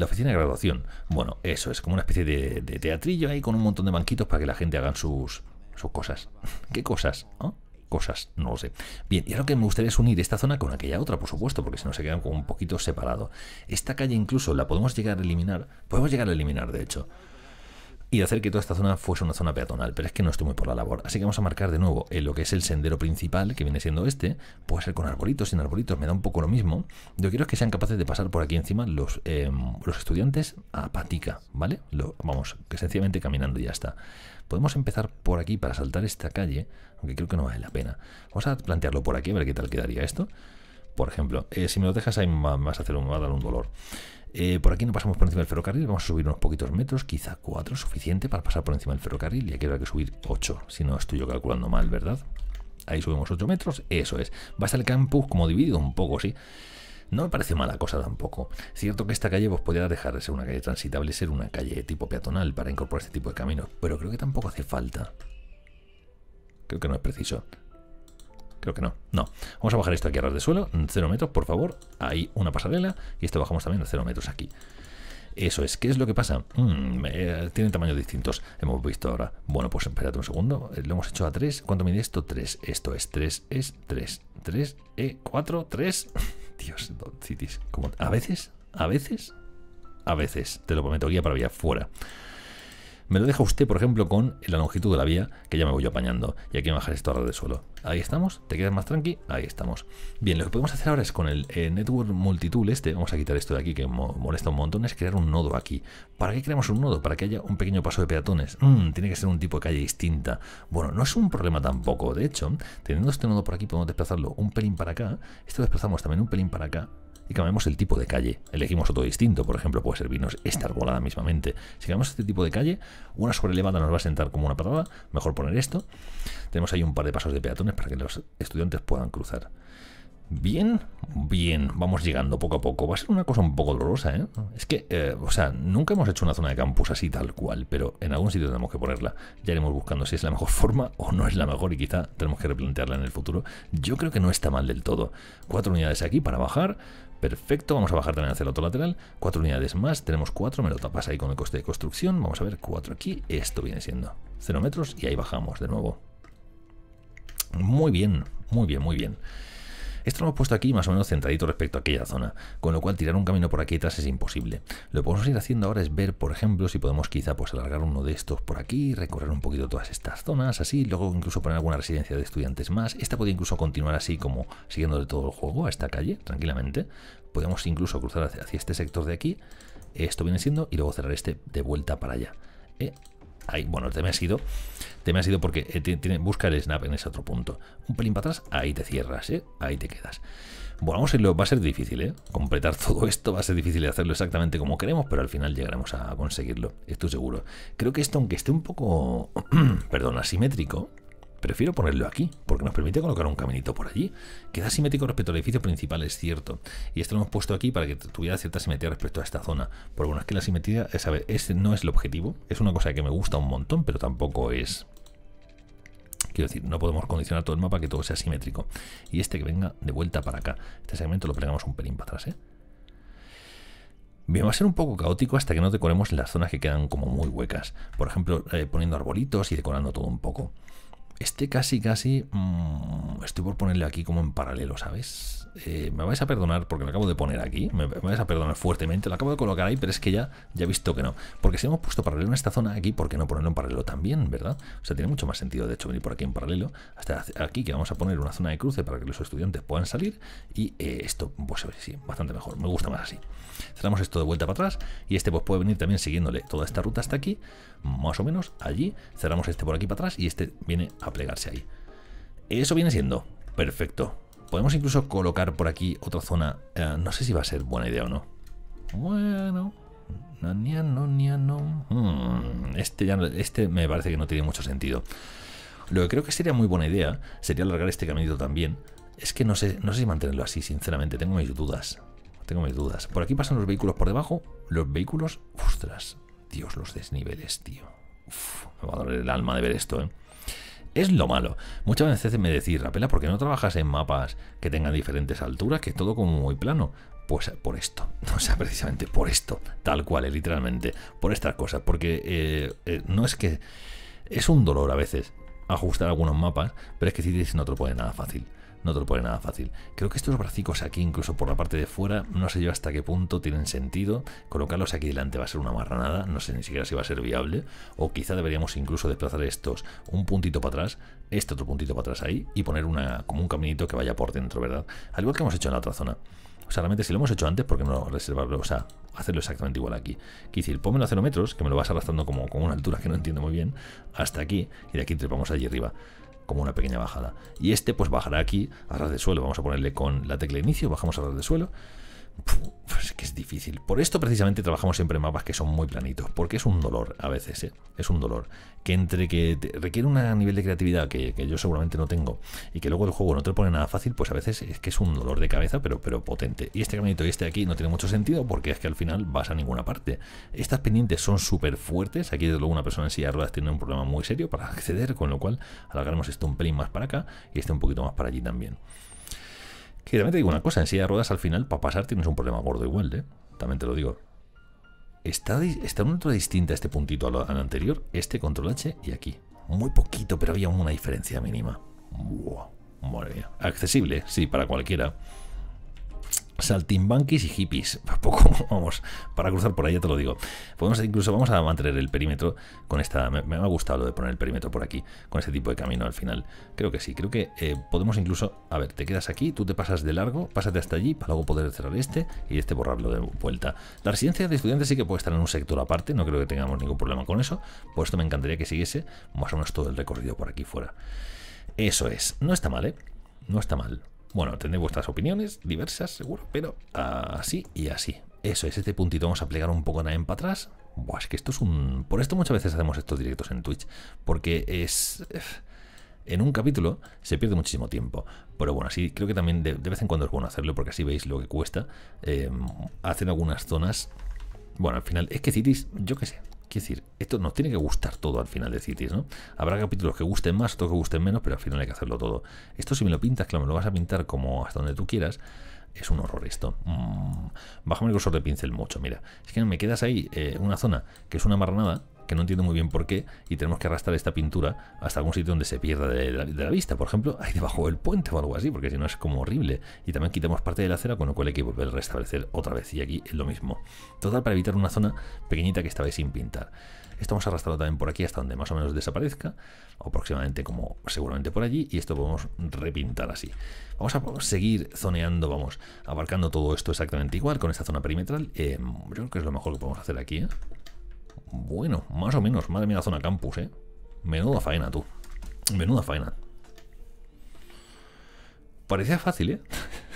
la oficina de graduación. Bueno, eso es como una especie de, teatrillo ahí con un montón de banquitos para que la gente hagan sus, sus cosas. ¿Qué cosas? Cosas, no lo sé. Bien, y ahora lo que me gustaría es unir esta zona con aquella otra, por supuesto, porque si no se quedan como un poquito separados. Esta calle incluso la podemos llegar a eliminar, podemos llegar a eliminar de hecho, y hacer que toda esta zona fuese una zona peatonal, pero es que no estoy muy por la labor. Así que vamos a marcar de nuevo en lo que es el sendero principal, que viene siendo este. Puede ser con arbolitos, sin arbolitos, me da un poco lo mismo. Yo quiero que sean capaces de pasar por aquí encima los, em, los estudiantes a patica, ¿vale? Lo, vamos, que sencillamente caminando y ya está. Podemos empezar por aquí para saltar esta calle, aunque creo que no vale la pena. Vamos a plantearlo por aquí, a ver qué tal quedaría esto. Por ejemplo, eh, si me lo dejas ahí más hacer un, me va a dar un dolor. Eh, por aquí no pasamos por encima del ferrocarril, vamos a subir unos poquitos metros, quizá 4 suficiente para pasar por encima del ferrocarril y aquí habrá que subir 8, si no estoy yo calculando mal, ¿verdad? Ahí subimos 8 metros, eso es. Va a estar el campus como dividido un poco, ¿sí? No me parece mala cosa tampoco. Cierto que esta calle vos pues, podría dejar de ser una calle transitable y ser una calle tipo peatonal para incorporar este tipo de caminos, pero creo que tampoco hace falta. Creo que no es preciso. Creo que no, no. Vamos a bajar esto aquí a ras de suelo, 0 metros, por favor. hay una pasarela y esto bajamos también a 0 metros aquí. Eso es, ¿qué es lo que pasa? Mm, eh, tienen tamaños distintos, hemos visto ahora. Bueno, pues espérate un segundo, eh, lo hemos hecho a 3. ¿Cuánto mide esto? 3. Esto es 3, es 3, 3, E, 4, 3. Dios, Cities. A veces, a veces, a veces, te lo prometo, guía para allá, fuera. Me lo deja usted, por ejemplo, con la longitud de la vía, que ya me voy apañando. Y aquí me bajar esto red de suelo. Ahí estamos, te quedas más tranqui, ahí estamos. Bien, lo que podemos hacer ahora es con el eh, Network Multitool este, vamos a quitar esto de aquí que molesta un montón, es crear un nodo aquí. ¿Para qué creamos un nodo? Para que haya un pequeño paso de peatones. Mm, tiene que ser un tipo de calle distinta. Bueno, no es un problema tampoco. De hecho, teniendo este nodo por aquí podemos desplazarlo un pelín para acá. Esto desplazamos también un pelín para acá y cambiamos el tipo de calle. Elegimos otro distinto, por ejemplo, puede servirnos esta arbolada mismamente. Si cambiamos este tipo de calle, una sobrelevada nos va a sentar como una parada. mejor poner esto. Tenemos ahí un par de pasos de peatones para que los estudiantes puedan cruzar. Bien, bien, vamos llegando poco a poco. Va a ser una cosa un poco dolorosa, ¿eh? Es que, eh, o sea, nunca hemos hecho una zona de campus así tal cual, pero en algún sitio tenemos que ponerla. Ya iremos buscando si es la mejor forma o no es la mejor y quizá tenemos que replantearla en el futuro. Yo creo que no está mal del todo. Cuatro unidades aquí para bajar, Perfecto, vamos a bajar también hacia el otro lateral. Cuatro unidades más, tenemos cuatro, me lo tapas ahí con el coste de construcción. Vamos a ver, cuatro aquí, esto viene siendo cero metros y ahí bajamos de nuevo. Muy bien, muy bien, muy bien. Esto lo hemos puesto aquí más o menos centradito respecto a aquella zona, con lo cual tirar un camino por aquí atrás es imposible. Lo que podemos ir haciendo ahora es ver, por ejemplo, si podemos quizá pues alargar uno de estos por aquí, recorrer un poquito todas estas zonas, así, luego incluso poner alguna residencia de estudiantes más. Esta podría incluso continuar así como siguiendo de todo el juego a esta calle, tranquilamente. Podemos incluso cruzar hacia, este sector de aquí, esto viene siendo, y luego cerrar este de vuelta para allá. Eh, Ahí, bueno, te me ha sido Te me ha sido porque eh, busca el snap en ese otro punto. Un pelín para atrás, ahí te cierras, ¿eh? Ahí te quedas. Bueno, vamos a irlo. Va a ser difícil, ¿eh? Completar todo esto va a ser difícil de hacerlo exactamente como queremos, pero al final llegaremos a conseguirlo. Estoy seguro. Creo que esto, aunque esté un poco, perdón, asimétrico, Prefiero ponerlo aquí, porque nos permite colocar un caminito por allí. Queda simétrico respecto al edificio principal, es cierto. Y esto lo hemos puesto aquí para que tuviera cierta simetría respecto a esta zona. Por bueno, es que la simetría, es, a ver, este no es el objetivo. Es una cosa que me gusta un montón, pero tampoco es... Quiero decir, no podemos condicionar todo el mapa que todo sea simétrico. Y este que venga de vuelta para acá. Este segmento lo pegamos un pelín para atrás, ¿eh? Bien, va a ser un poco caótico hasta que no decoremos las zonas que quedan como muy huecas. Por ejemplo, eh, poniendo arbolitos y decorando todo un poco. Este casi, casi... Mm, estoy por ponerle aquí como en paralelo, ¿sabes? Eh, me vais a perdonar porque lo acabo de poner aquí, me, vais a perdonar fuertemente, lo acabo de colocar ahí, pero es que ya, ya he visto que no. Porque si hemos puesto paralelo en esta zona aquí, ¿por qué no ponerlo en paralelo también, verdad? O sea, tiene mucho más sentido, de hecho, venir por aquí en paralelo, hasta aquí que vamos a poner una zona de cruce para que los estudiantes puedan salir y eh, esto, pues sí, bastante mejor, me gusta más así. Cerramos esto de vuelta para atrás y este pues puede venir también siguiéndole toda esta ruta hasta aquí, más o menos allí, cerramos este por aquí para atrás y este viene a plegarse ahí. Eso viene siendo perfecto. Podemos incluso colocar por aquí otra zona. Eh, no sé si va a ser buena idea o no. Bueno. No, no, hmm, este, ya, este me parece que no tiene mucho sentido. Lo que creo que sería muy buena idea sería alargar este caminito también. Es que no sé, no sé si mantenerlo así, sinceramente. Tengo mis dudas. Tengo mis dudas. Por aquí pasan los vehículos por debajo. Los vehículos... Ostras. Dios, los desniveles, tío. me va a doler el alma de ver esto, ¿eh? Es lo malo. Muchas veces me decís, Rapela, ¿por qué no trabajas en mapas que tengan diferentes alturas, que todo como muy plano? Pues eh, por esto, o sea, precisamente por esto, tal cual, eh, literalmente, por estas cosas, porque eh, no es que es un dolor a veces ajustar algunos mapas, pero es que si no te lo nada fácil no te lo pone nada fácil. Creo que estos bracicos aquí, incluso por la parte de fuera, no sé yo hasta qué punto tienen sentido. Colocarlos aquí delante va a ser una marranada, no sé ni siquiera si va a ser viable. O quizá deberíamos incluso desplazar estos un puntito para atrás, este otro puntito para atrás ahí, y poner una, como un caminito que vaya por dentro, ¿verdad? Al igual que hemos hecho en la otra zona. O sea, realmente si lo hemos hecho antes, ¿por qué no reservarlo? O sea, hacerlo exactamente igual aquí. Quiero decir, pónmelo a 0 metros, que me lo vas arrastrando como con una altura que no entiendo muy bien, hasta aquí, y de aquí trepamos allí arriba como una pequeña bajada. Y este pues bajará aquí a ras de suelo. Vamos a ponerle con la tecla inicio, bajamos a ras de suelo es que es difícil. Por esto precisamente trabajamos siempre en mapas que son muy planitos, porque es un dolor a veces, ¿eh? es un dolor. Que entre que requiere un nivel de creatividad que, yo seguramente no tengo y que luego el juego no te pone nada fácil, pues a veces es que es un dolor de cabeza, pero, pero potente. Y este caminito y este aquí no tiene mucho sentido porque es que al final vas a ninguna parte. Estas pendientes son súper fuertes, aquí desde luego una persona en silla de ruedas tiene un problema muy serio para acceder, con lo cual alargaremos esto un pelín más para acá y este un poquito más para allí también. Que también te digo una cosa, en silla de ruedas al final para pasar tienes un problema gordo igual, ¿eh? También te lo digo. Está, está una otra distinta este puntito al, al, anterior, este control H y aquí. Muy poquito, pero había una diferencia mínima. Buah, madre mía. Accesible, sí, para cualquiera saltimbanquis y hippies. Poco vamos para cruzar por ahí, ya te lo digo. Podemos incluso vamos a mantener el perímetro con esta. Me, ha gustado lo de poner el perímetro por aquí, con este tipo de camino al final. Creo que sí, creo que eh, podemos incluso. A ver, te quedas aquí, tú te pasas de largo, pásate hasta allí para luego poder cerrar este y este borrarlo de vuelta. La residencia de estudiantes sí que puede estar en un sector aparte, no creo que tengamos ningún problema con eso. Por esto me encantaría que siguiese más o menos todo el recorrido por aquí fuera. Eso es, no está mal, ¿eh? No está mal. Bueno, tendré vuestras opiniones diversas, seguro, pero así y así. Eso es, este puntito vamos a plegar un poco también para atrás. Buah, es que esto es un... Por esto muchas veces hacemos estos directos en Twitch, porque es... En un capítulo se pierde muchísimo tiempo, pero bueno, así creo que también de, vez en cuando es bueno hacerlo porque así veis lo que cuesta eh, hacer algunas zonas. Bueno, al final, es que Cities, yo qué sé, Quiero decir, esto nos tiene que gustar todo al final de Cities, ¿no? Habrá capítulos que gusten más, otros que gusten menos, pero al final hay que hacerlo todo. Esto si me lo pintas, claro, me lo vas a pintar como hasta donde tú quieras. Es un horror esto. Mm, bájame el grosor de pincel mucho, mira. Es que me quedas ahí eh, en una zona que es una marranada que no entiendo muy bien por qué, y tenemos que arrastrar esta pintura hasta algún sitio donde se pierda de la, vista, por ejemplo, ahí debajo del puente o algo así, porque si no es como horrible. Y también quitamos parte de la acera, con lo cual hay que volver a restablecer otra vez, y aquí es lo mismo. Total, para evitar una zona pequeñita que estaba sin pintar. Estamos arrastrando también por aquí hasta donde más o menos desaparezca, aproximadamente como seguramente por allí, y esto podemos repintar así. Vamos a seguir zoneando, vamos, abarcando todo esto exactamente igual con esta zona perimetral. Eh, yo creo que es lo mejor que podemos hacer aquí, ¿eh? Bueno, más o menos. Madre mía, la zona campus, ¿eh? Menuda faena, tú. Menuda faena. Parecía fácil, ¿eh?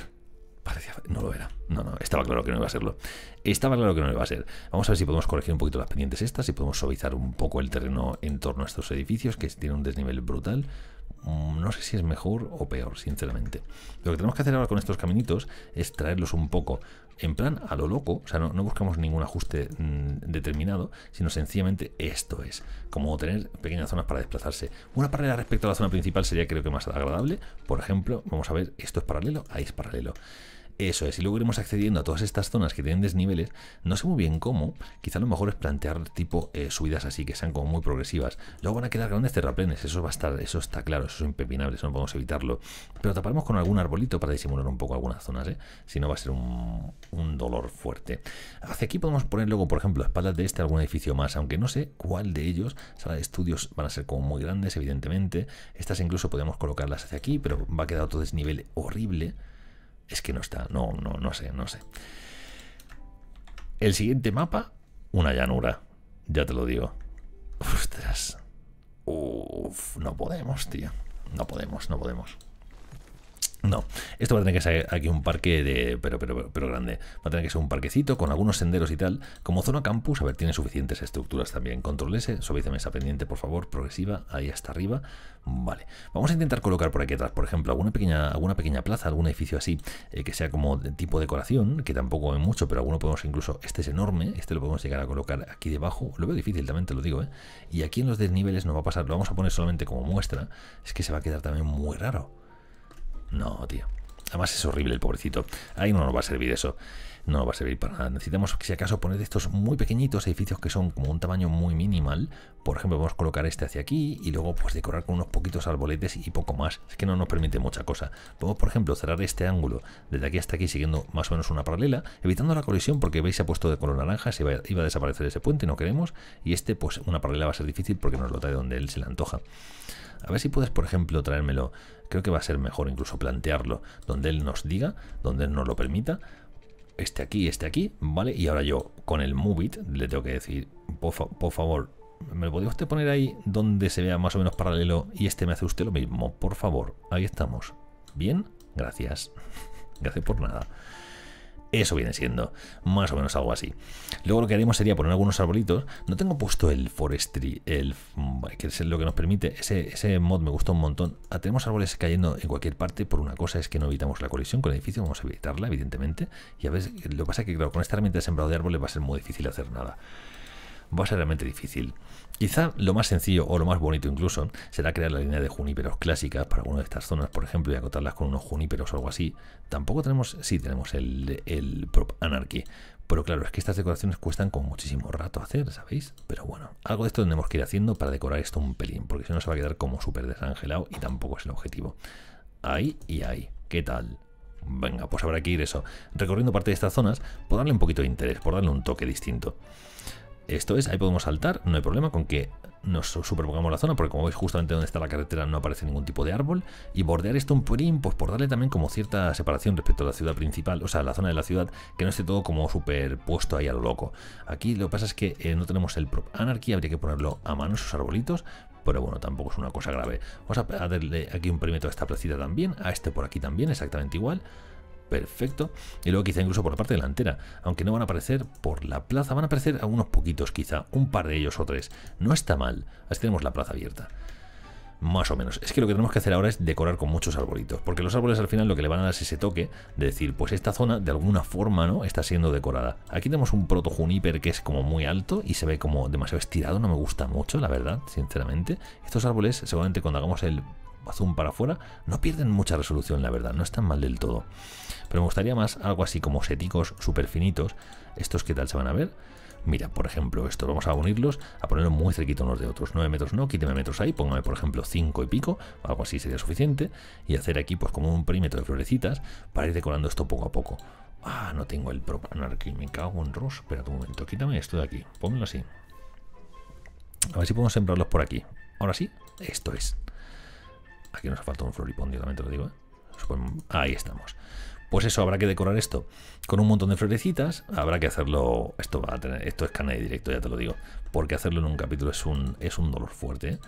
Parecía No lo era. No, no, estaba claro que no iba a serlo. Estaba claro que no iba a ser. Vamos a ver si podemos corregir un poquito las pendientes estas, si podemos suavizar un poco el terreno en torno a estos edificios, que tienen un desnivel brutal mm, no sé si es mejor o peor, sinceramente. Lo que tenemos que hacer ahora con estos caminitos es traerlos un poco en plan a lo loco, o sea, no, buscamos ningún ajuste mm, determinado, sino sencillamente esto es, como tener pequeñas zonas para desplazarse. Una paralela respecto a la zona principal sería creo que más agradable, por ejemplo, vamos a ver, esto es paralelo, ahí es paralelo. Eso es, y luego iremos accediendo a todas estas zonas que tienen desniveles, no sé muy bien cómo, quizá lo mejor es plantear tipo eh, subidas así, que sean como muy progresivas. Luego van a quedar grandes terraplenes, eso va a estar, eso está claro, eso es impepinable, eso no podemos evitarlo. Pero taparemos con algún arbolito para disimular un poco algunas zonas, ¿eh? si no va a ser un, dolor fuerte. Hacia aquí podemos poner luego, por ejemplo, a espaldas de este algún edificio más, aunque no sé cuál de ellos, sala de estudios van a ser como muy grandes, evidentemente. Estas incluso podemos colocarlas hacia aquí, pero va a quedar otro desnivel horrible. Es que no está, no, no, no sé, no sé. El siguiente mapa, una llanura, ya te lo digo. Ostras. Uf, no podemos, tío. No podemos, no podemos. No, esto va a tener que ser aquí un parque de. Pero, pero, pero grande. Va a tener que ser un parquecito con algunos senderos y tal. Como zona campus, a ver, tiene suficientes estructuras también. Control S, suavíceme esa pendiente, por favor, progresiva, ahí hasta arriba. Vale. Vamos a intentar colocar por aquí atrás, por ejemplo, alguna pequeña, alguna pequeña plaza, algún edificio así, eh, que sea como de tipo decoración, que tampoco hay mucho, pero alguno podemos incluso. Este es enorme, este lo podemos llegar a colocar aquí debajo. Lo veo difícil, también te lo digo, ¿eh? Y aquí en los desniveles no va a pasar, lo vamos a poner solamente como muestra. Es que se va a quedar también muy raro. No, tío. Además es horrible el pobrecito. Ahí no nos va a servir eso no va a servir para nada. Necesitamos, si acaso, poner estos muy pequeñitos edificios que son como un tamaño muy minimal. Por ejemplo, vamos a colocar este hacia aquí y luego pues decorar con unos poquitos arboletes y poco más. Es que no nos permite mucha cosa. Podemos, por ejemplo, cerrar este ángulo desde aquí hasta aquí siguiendo más o menos una paralela, evitando la colisión porque veis se ha puesto de color naranja, se iba, a desaparecer ese puente, no queremos. Y este, pues una paralela va a ser difícil porque nos lo trae donde él se le antoja. A ver si puedes, por ejemplo, traérmelo. Creo que va a ser mejor incluso plantearlo donde él nos diga, donde él nos lo permita, este aquí, este aquí, ¿vale? Y ahora yo con el move it le tengo que decir, por, favor, ¿me lo podría usted poner ahí donde se vea más o menos paralelo y este me hace usted lo mismo? Por favor, ahí estamos. Bien, gracias. gracias por nada. Eso viene siendo más o menos algo así. Luego lo que haremos sería poner algunos arbolitos. No tengo puesto el forestry, el, que es lo que nos permite. Ese, ese mod me gustó un montón. Ah, tenemos árboles cayendo en cualquier parte. Por una cosa es que no evitamos la colisión con el edificio. Vamos a evitarla, evidentemente. Y a veces lo que pasa es que claro, con esta herramienta de sembrado de árboles va a ser muy difícil hacer nada. Va a ser realmente difícil. Quizá lo más sencillo o lo más bonito incluso será crear la línea de juníperos clásicas para alguna de estas zonas, por ejemplo, y acotarlas con unos juníperos o algo así. Tampoco tenemos, sí tenemos el, prop anarquí, pero claro, es que estas decoraciones cuestan con muchísimo rato hacer, ¿sabéis? Pero bueno, algo de esto tenemos que ir haciendo para decorar esto un pelín, porque si no se va a quedar como súper desangelado y tampoco es el objetivo. Ahí y ahí, ¿qué tal? Venga, pues habrá que ir eso, recorriendo parte de estas zonas por darle un poquito de interés, por darle un toque distinto. Esto es, ahí podemos saltar, no hay problema con que nos superpongamos la zona, porque como veis justamente donde está la carretera no aparece ningún tipo de árbol, y bordear esto un purín, pues por darle también como cierta separación respecto a la ciudad principal, o sea, la zona de la ciudad, que no esté todo como superpuesto ahí a lo loco. Aquí lo que pasa es que eh, no tenemos el prop anarchy, habría que ponerlo a mano esos arbolitos, pero bueno, tampoco es una cosa grave. Vamos a darle aquí un perímetro a esta placita también, a este por aquí también, exactamente igual perfecto. Y luego quizá incluso por la parte delantera, aunque no van a aparecer por la plaza, van a aparecer algunos poquitos quizá, un par de ellos o tres. No está mal, así tenemos la plaza abierta. Más o menos. Es que lo que tenemos que hacer ahora es decorar con muchos arbolitos, porque los árboles al final lo que le van a dar es ese toque de decir, pues esta zona de alguna forma no está siendo decorada. Aquí tenemos un proto juniper que es como muy alto y se ve como demasiado estirado, no me gusta mucho, la verdad, sinceramente. Estos árboles seguramente cuando hagamos el zoom para afuera, no pierden mucha resolución, la verdad, no están mal del todo. Pero me gustaría más algo así como seticos súper finitos. ¿Estos qué tal se van a ver? Mira, por ejemplo, esto vamos a unirlos, a ponerlos muy cerquitos unos de otros. 9 metros no, quíteme metros ahí, póngame por ejemplo 5 y pico, algo así sería suficiente. Y hacer aquí pues como un perímetro de florecitas para ir decorando esto poco a poco. Ah, no tengo el Aquí me cago en ros Espera un momento, quítame esto de aquí, pónmelo así. A ver si podemos sembrarlos por aquí. Ahora sí, esto es. Aquí nos ha faltado un floripondio, también te lo digo. ¿eh? Ahí estamos. Pues eso, habrá que decorar esto con un montón de florecitas. Habrá que hacerlo. Esto va a tener. Esto es canal directo, ya te lo digo. Porque hacerlo en un capítulo es un, es un dolor fuerte. ¿eh?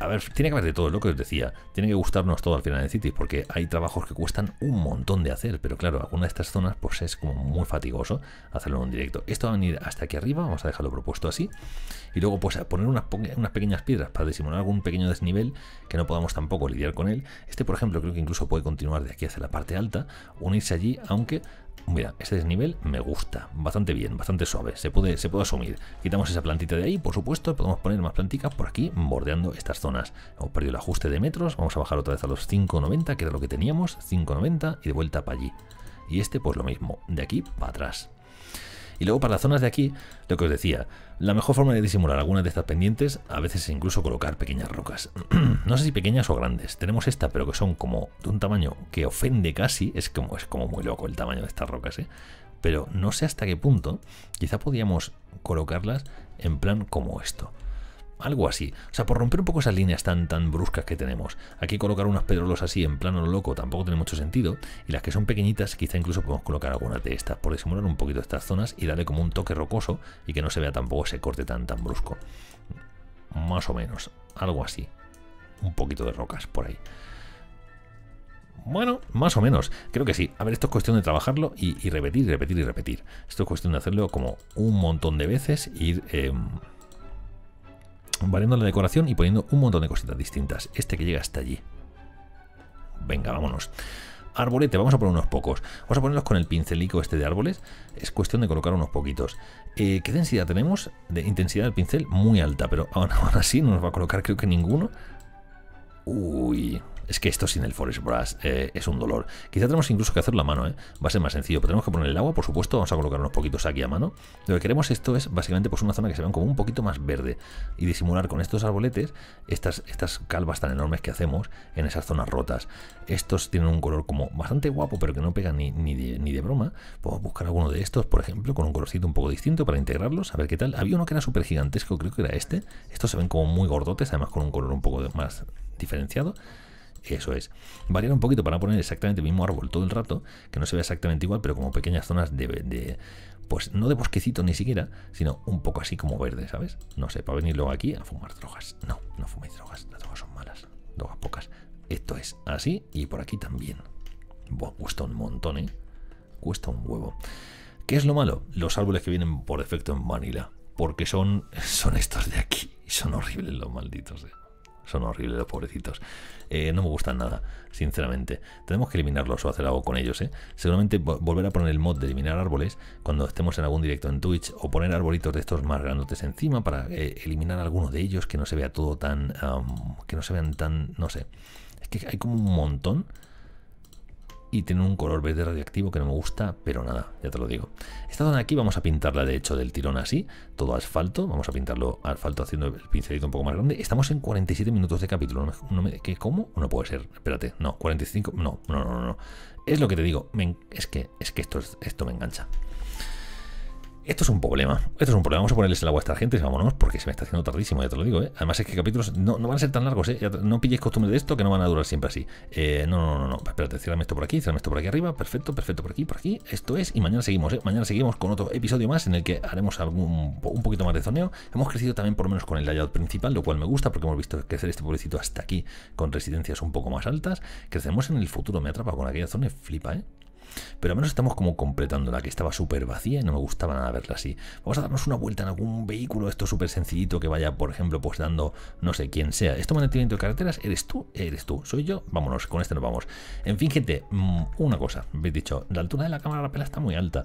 A ver, tiene que haber de todo, lo que os decía. Tiene que gustarnos todo al final de Cities, porque hay trabajos que cuestan un montón de hacer, pero claro, alguna de estas zonas pues es como muy fatigoso hacerlo en un directo. Esto va a venir hasta aquí arriba, vamos a dejarlo propuesto así, y luego pues a poner unas, unas pequeñas piedras para disimular algún pequeño desnivel que no podamos tampoco lidiar con él. Este, por ejemplo, creo que incluso puede continuar de aquí hacia la parte alta, unirse allí, aunque Mira, este desnivel me gusta, bastante bien, bastante suave, se puede, se puede asumir. Quitamos esa plantita de ahí, por supuesto, podemos poner más plantitas por aquí, bordeando estas zonas. Hemos perdido el ajuste de metros, vamos a bajar otra vez a los 5,90, que era lo que teníamos, 5,90 y de vuelta para allí. Y este pues lo mismo, de aquí para atrás. Y luego para las zonas de aquí, lo que os decía, la mejor forma de disimular algunas de estas pendientes a veces es incluso colocar pequeñas rocas. no sé si pequeñas o grandes. Tenemos esta, pero que son como de un tamaño que ofende casi. Es como, es como muy loco el tamaño de estas rocas, ¿eh? Pero no sé hasta qué punto quizá podíamos colocarlas en plan como esto algo así. O sea, por romper un poco esas líneas tan, tan bruscas que tenemos. Aquí colocar unas pedrolos así en plano loco tampoco tiene mucho sentido. Y las que son pequeñitas, quizá incluso podemos colocar algunas de estas por disimular un poquito estas zonas y darle como un toque rocoso y que no se vea tampoco ese corte tan, tan brusco. Más o menos, algo así. Un poquito de rocas por ahí. Bueno, más o menos, creo que sí. A ver, esto es cuestión de trabajarlo y, repetir, repetir y repetir. Esto es cuestión de hacerlo como un montón de veces y ir em, variando la decoración y poniendo un montón de cositas distintas. Este que llega hasta allí. Venga, vámonos. Arbolete, vamos a poner unos pocos. Vamos a ponerlos con el pincelico este de árboles. Es cuestión de colocar unos poquitos. Eh, ¿Qué densidad tenemos? De intensidad del pincel muy alta, pero ahora aún así no nos va a colocar creo que ninguno. Uy, es que esto sin el Forest Brass eh, es un dolor. Quizá tenemos incluso que hacerlo a mano, ¿eh? Va a ser más sencillo. Pero tenemos que poner el agua, por supuesto. Vamos a colocar unos poquitos aquí a mano. Lo que queremos esto es básicamente pues una zona que se vea como un poquito más verde. Y disimular con estos arboletes estas, estas calvas tan enormes que hacemos en esas zonas rotas. Estos tienen un color como bastante guapo, pero que no pega ni, de, ni de broma. Podemos buscar alguno de estos, por ejemplo, con un colorcito un poco distinto para integrarlos. A ver qué tal. Había uno que era súper gigantesco, creo que era este. Estos se ven como muy gordotes, además con un color un poco más diferenciado. Eso es. Variar un poquito para poner exactamente el mismo árbol todo el rato, que no se vea exactamente igual, pero como pequeñas zonas de, pues no de bosquecito ni siquiera, sino un poco así como verde, ¿sabes? No sé, para venir luego aquí a fumar drogas. No, no fuméis drogas, las drogas son malas, drogas pocas. Esto es así y por aquí también. Bueno, cuesta un montón, ¿eh? Cuesta un huevo. ¿Qué es lo malo? Los árboles que vienen por defecto en Manila, porque son, son estos de aquí. Son horribles los malditos, ¿eh? Son horribles los pobrecitos. Eh, no me gustan nada, sinceramente. Tenemos que eliminarlos o hacer algo con ellos, ¿eh? Seguramente volver a poner el mod de eliminar árboles cuando estemos en algún directo en Twitch o poner arbolitos de estos más grandotes encima para eh, eliminar alguno de ellos que no se vea todo tan... que no se vean tan... no sé. Es que hay como un montón y tiene un color verde radiactivo que no me gusta, pero nada, ya te lo digo. Esta zona aquí vamos a pintarla de hecho del tirón así, todo asfalto, vamos a pintarlo asfalto haciendo el pincelito un poco más grande. Estamos en 47 minutos de capítulo, no ¿cómo? No puede ser, espérate, no, 45, no, no, no, no. Es lo que te digo, es, que, es que esto, esto me engancha. Esto es un problema. Esto es un problema. Vamos a ponerles el agua a esta gente y vámonos, porque se me está haciendo tardísimo, ya te lo digo, ¿eh? Además es que capítulos no, van a ser tan largos, ¿eh? no pilléis costumbre de esto, que no van a durar siempre así. Eh, no, no, no, no. Espérate, cierrame esto por aquí, cierrame esto por aquí arriba. Perfecto, perfecto, por aquí, por aquí. Esto es. Y mañana seguimos, ¿eh? Mañana seguimos con otro episodio más en el que haremos un poquito más de zoneo. Hemos crecido también por lo menos con el layout principal, lo cual me gusta, porque hemos visto crecer este pueblecito hasta aquí con residencias un poco más altas. Crecemos en el futuro. Me atrapa con aquella zona y flipa, ¿eh? Pero al menos estamos como completando la que estaba súper vacía y no me gustaba nada verla así. Vamos a darnos una vuelta en algún vehículo, esto súper sencillito, que vaya, por ejemplo, pues dando no sé quién sea. ¿Esto mantenimiento de carreteras? ¿Eres tú? ¿Eres tú? ¿Soy yo? Vámonos, con este nos vamos. En fin, gente, mm, una cosa, habéis dicho, la altura de la cámara de la pela está muy alta.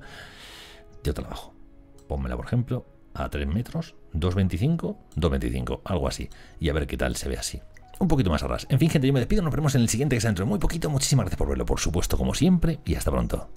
Yo trabajo la Pónmela, por ejemplo, a 3 metros, 2.25, 2.25, algo así. Y a ver qué tal se ve así un poquito más atrás. En fin, gente, yo me despido. Nos vemos en el siguiente que se dentro muy poquito. Muchísimas gracias por verlo, por supuesto, como siempre. Y hasta pronto.